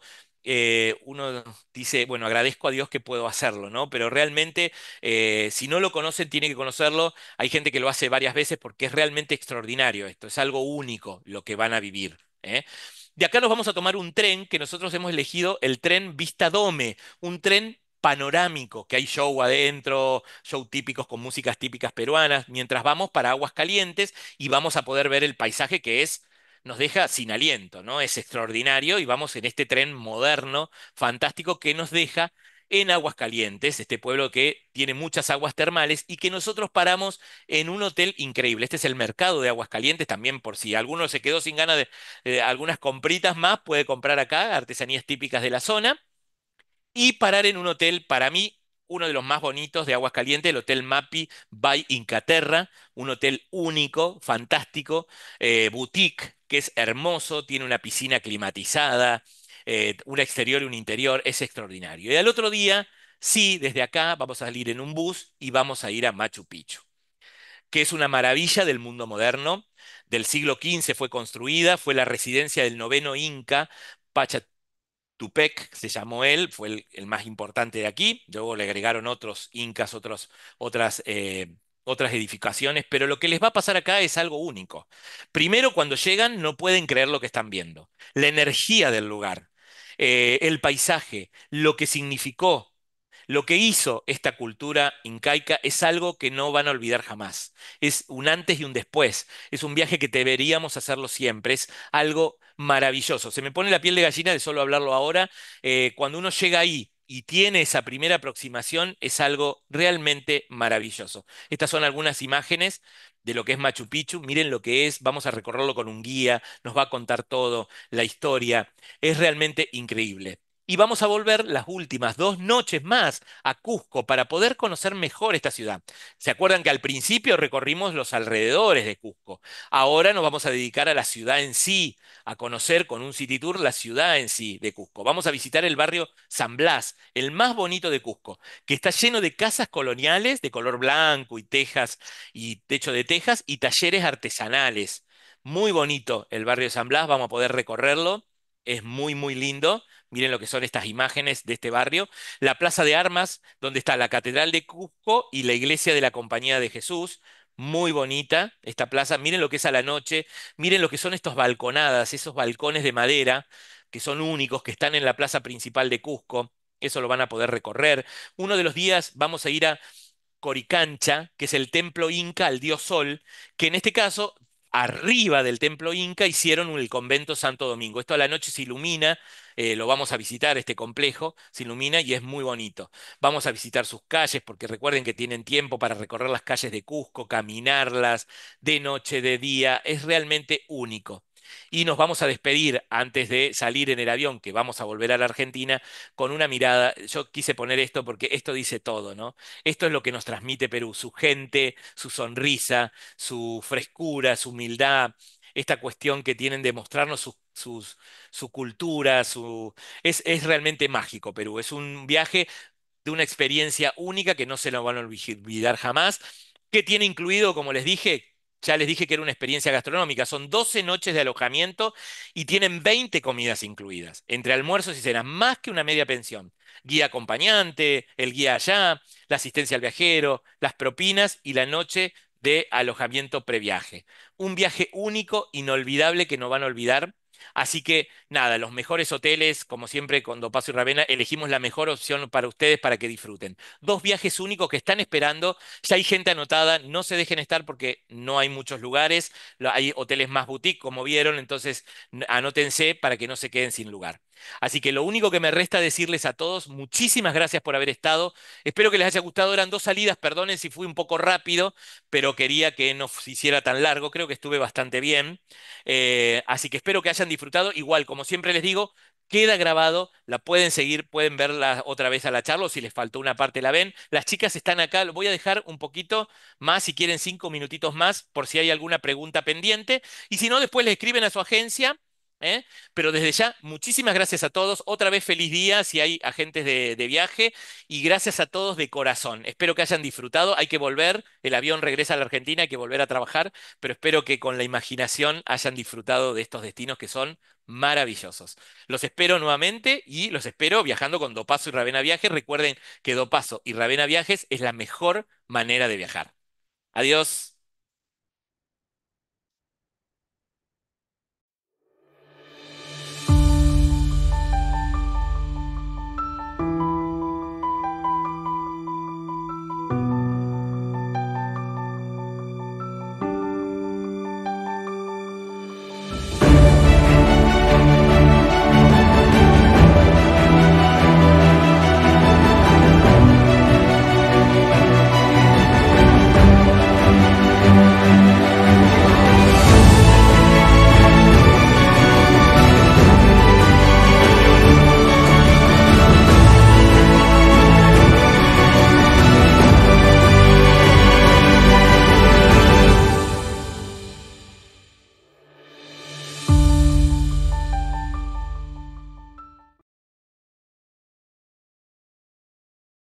Eh, uno dice, bueno, agradezco a Dios que puedo hacerlo, ¿no? Pero realmente, eh, si no lo conocen, tiene que conocerlo. Hay gente que lo hace varias veces porque es realmente extraordinario esto, es algo único lo que van a vivir. ¿eh? De acá nos vamos a tomar un tren que nosotros hemos elegido, el tren Vista Dome, un tren panorámico, que hay show adentro, show típicos con músicas típicas peruanas, mientras vamos para aguas calientes y vamos a poder ver el paisaje que es nos deja sin aliento, ¿no? Es extraordinario y vamos en este tren moderno, fantástico, que nos deja en Aguascalientes, este pueblo que tiene muchas aguas termales y que nosotros paramos en un hotel increíble. Este es el mercado de Aguascalientes también, por si alguno se quedó sin ganas de eh, algunas compritas más, puede comprar acá artesanías típicas de la zona y parar en un hotel para mí uno de los más bonitos de Aguascalientes, el Hotel Mapi by Incaterra, un hotel único, fantástico, eh, boutique, que es hermoso, tiene una piscina climatizada, eh, un exterior y un interior, es extraordinario. Y al otro día, sí, desde acá vamos a salir en un bus y vamos a ir a Machu Picchu, que es una maravilla del mundo moderno. Del siglo XV fue construida, fue la residencia del noveno inca Pachatupec, se llamó él, fue el, más importante de aquí. Luego le agregaron otros incas, otros, otras... Eh, otras edificaciones, pero lo que les va a pasar acá es algo único. Primero, cuando llegan, no pueden creer lo que están viendo. La energía del lugar. Eh, el paisaje, lo que significó, lo que hizo esta cultura incaica es algo que no van a olvidar jamás. Es un antes y un después. Es un viaje que deberíamos hacerlo siempre. Es algo maravilloso. Se me pone la piel de gallina de solo hablarlo ahora. Eh, cuando uno llega ahí y tiene esa primera aproximación es algo realmente maravilloso. Estas son algunas imágenes de lo que es Machu Picchu. Miren lo que es, vamos a recorrerlo con un guía, nos va a contar todo, la historia. Es realmente increíble y vamos a volver las últimas dos noches más a Cusco para poder conocer mejor esta ciudad. ¿Se acuerdan que al principio recorrimos los alrededores de Cusco? Ahora nos vamos a dedicar a la ciudad en sí, a conocer con un City Tour la ciudad en sí de Cusco. Vamos a visitar el barrio San Blas, el más bonito de Cusco, que está lleno de casas coloniales de color blanco y tejas y techo de tejas y talleres artesanales. Muy bonito el barrio San Blas, vamos a poder recorrerlo. Es muy, muy lindo Miren lo que son estas imágenes de este barrio. La Plaza de Armas, donde está la Catedral de Cusco y la Iglesia de la Compañía de Jesús. Muy bonita esta plaza. Miren lo que es a la noche. Miren lo que son estos balconadas, esos balcones de madera que son únicos, que están en la plaza principal de Cusco. Eso lo van a poder recorrer. Uno de los días vamos a ir a Coricancha, que es el templo inca al dios Sol, que en este caso, arriba del templo inca, hicieron el convento Santo Domingo. Esto a la noche se ilumina eh, lo vamos a visitar, este complejo se ilumina y es muy bonito. Vamos a visitar sus calles porque recuerden que tienen tiempo para recorrer las calles de Cusco, caminarlas de noche, de día, es realmente único. Y nos vamos a despedir antes de salir en el avión, que vamos a volver a la Argentina, con una mirada. Yo quise poner esto porque esto dice todo, ¿no? Esto es lo que nos transmite Perú, su gente, su sonrisa, su frescura, su humildad, esta cuestión que tienen de mostrarnos sus, su cultura, su... Es, es realmente mágico Perú, es un viaje de una experiencia única que no se lo van a olvidar jamás, que tiene incluido, como les dije, ya les dije que era una experiencia gastronómica, son 12 noches de alojamiento y tienen 20 comidas incluidas, entre almuerzos y cenas, más que una media pensión. Guía acompañante, el guía allá, la asistencia al viajero, las propinas y la noche de alojamiento previaje. Un viaje único, inolvidable, que no van a olvidar. Así que nada, los mejores hoteles, como siempre con paso y Ravena, elegimos la mejor opción para ustedes para que disfruten. Dos viajes únicos que están esperando, ya hay gente anotada, no se dejen estar porque no hay muchos lugares, hay hoteles más boutique, como vieron, entonces anótense para que no se queden sin lugar. Así que lo único que me resta decirles a todos, muchísimas gracias por haber estado. Espero que les haya gustado. Eran dos salidas, perdonen si fui un poco rápido, pero quería que no se hiciera tan largo. Creo que estuve bastante bien. Eh, así que espero que hayan disfrutado. Igual, como siempre les digo, queda grabado, la pueden seguir, pueden verla otra vez a la charla, si les faltó una parte la ven. Las chicas están acá, voy a dejar un poquito más, si quieren cinco minutitos más, por si hay alguna pregunta pendiente, y si no, después le escriben a su agencia ¿eh? Pero desde ya, muchísimas gracias a todos. Otra vez feliz día si hay agentes de, de, viaje y gracias a todos de corazón. Espero que hayan disfrutado. Hay que volver, el avión regresa a la Argentina, hay que volver a trabajar, pero espero que con la imaginación hayan disfrutado de estos destinos que son maravillosos. Los espero nuevamente y los espero viajando con Dopaso y Ravena Viajes. Recuerden que Dopaso y Ravena Viajes es la mejor manera de viajar. Adiós.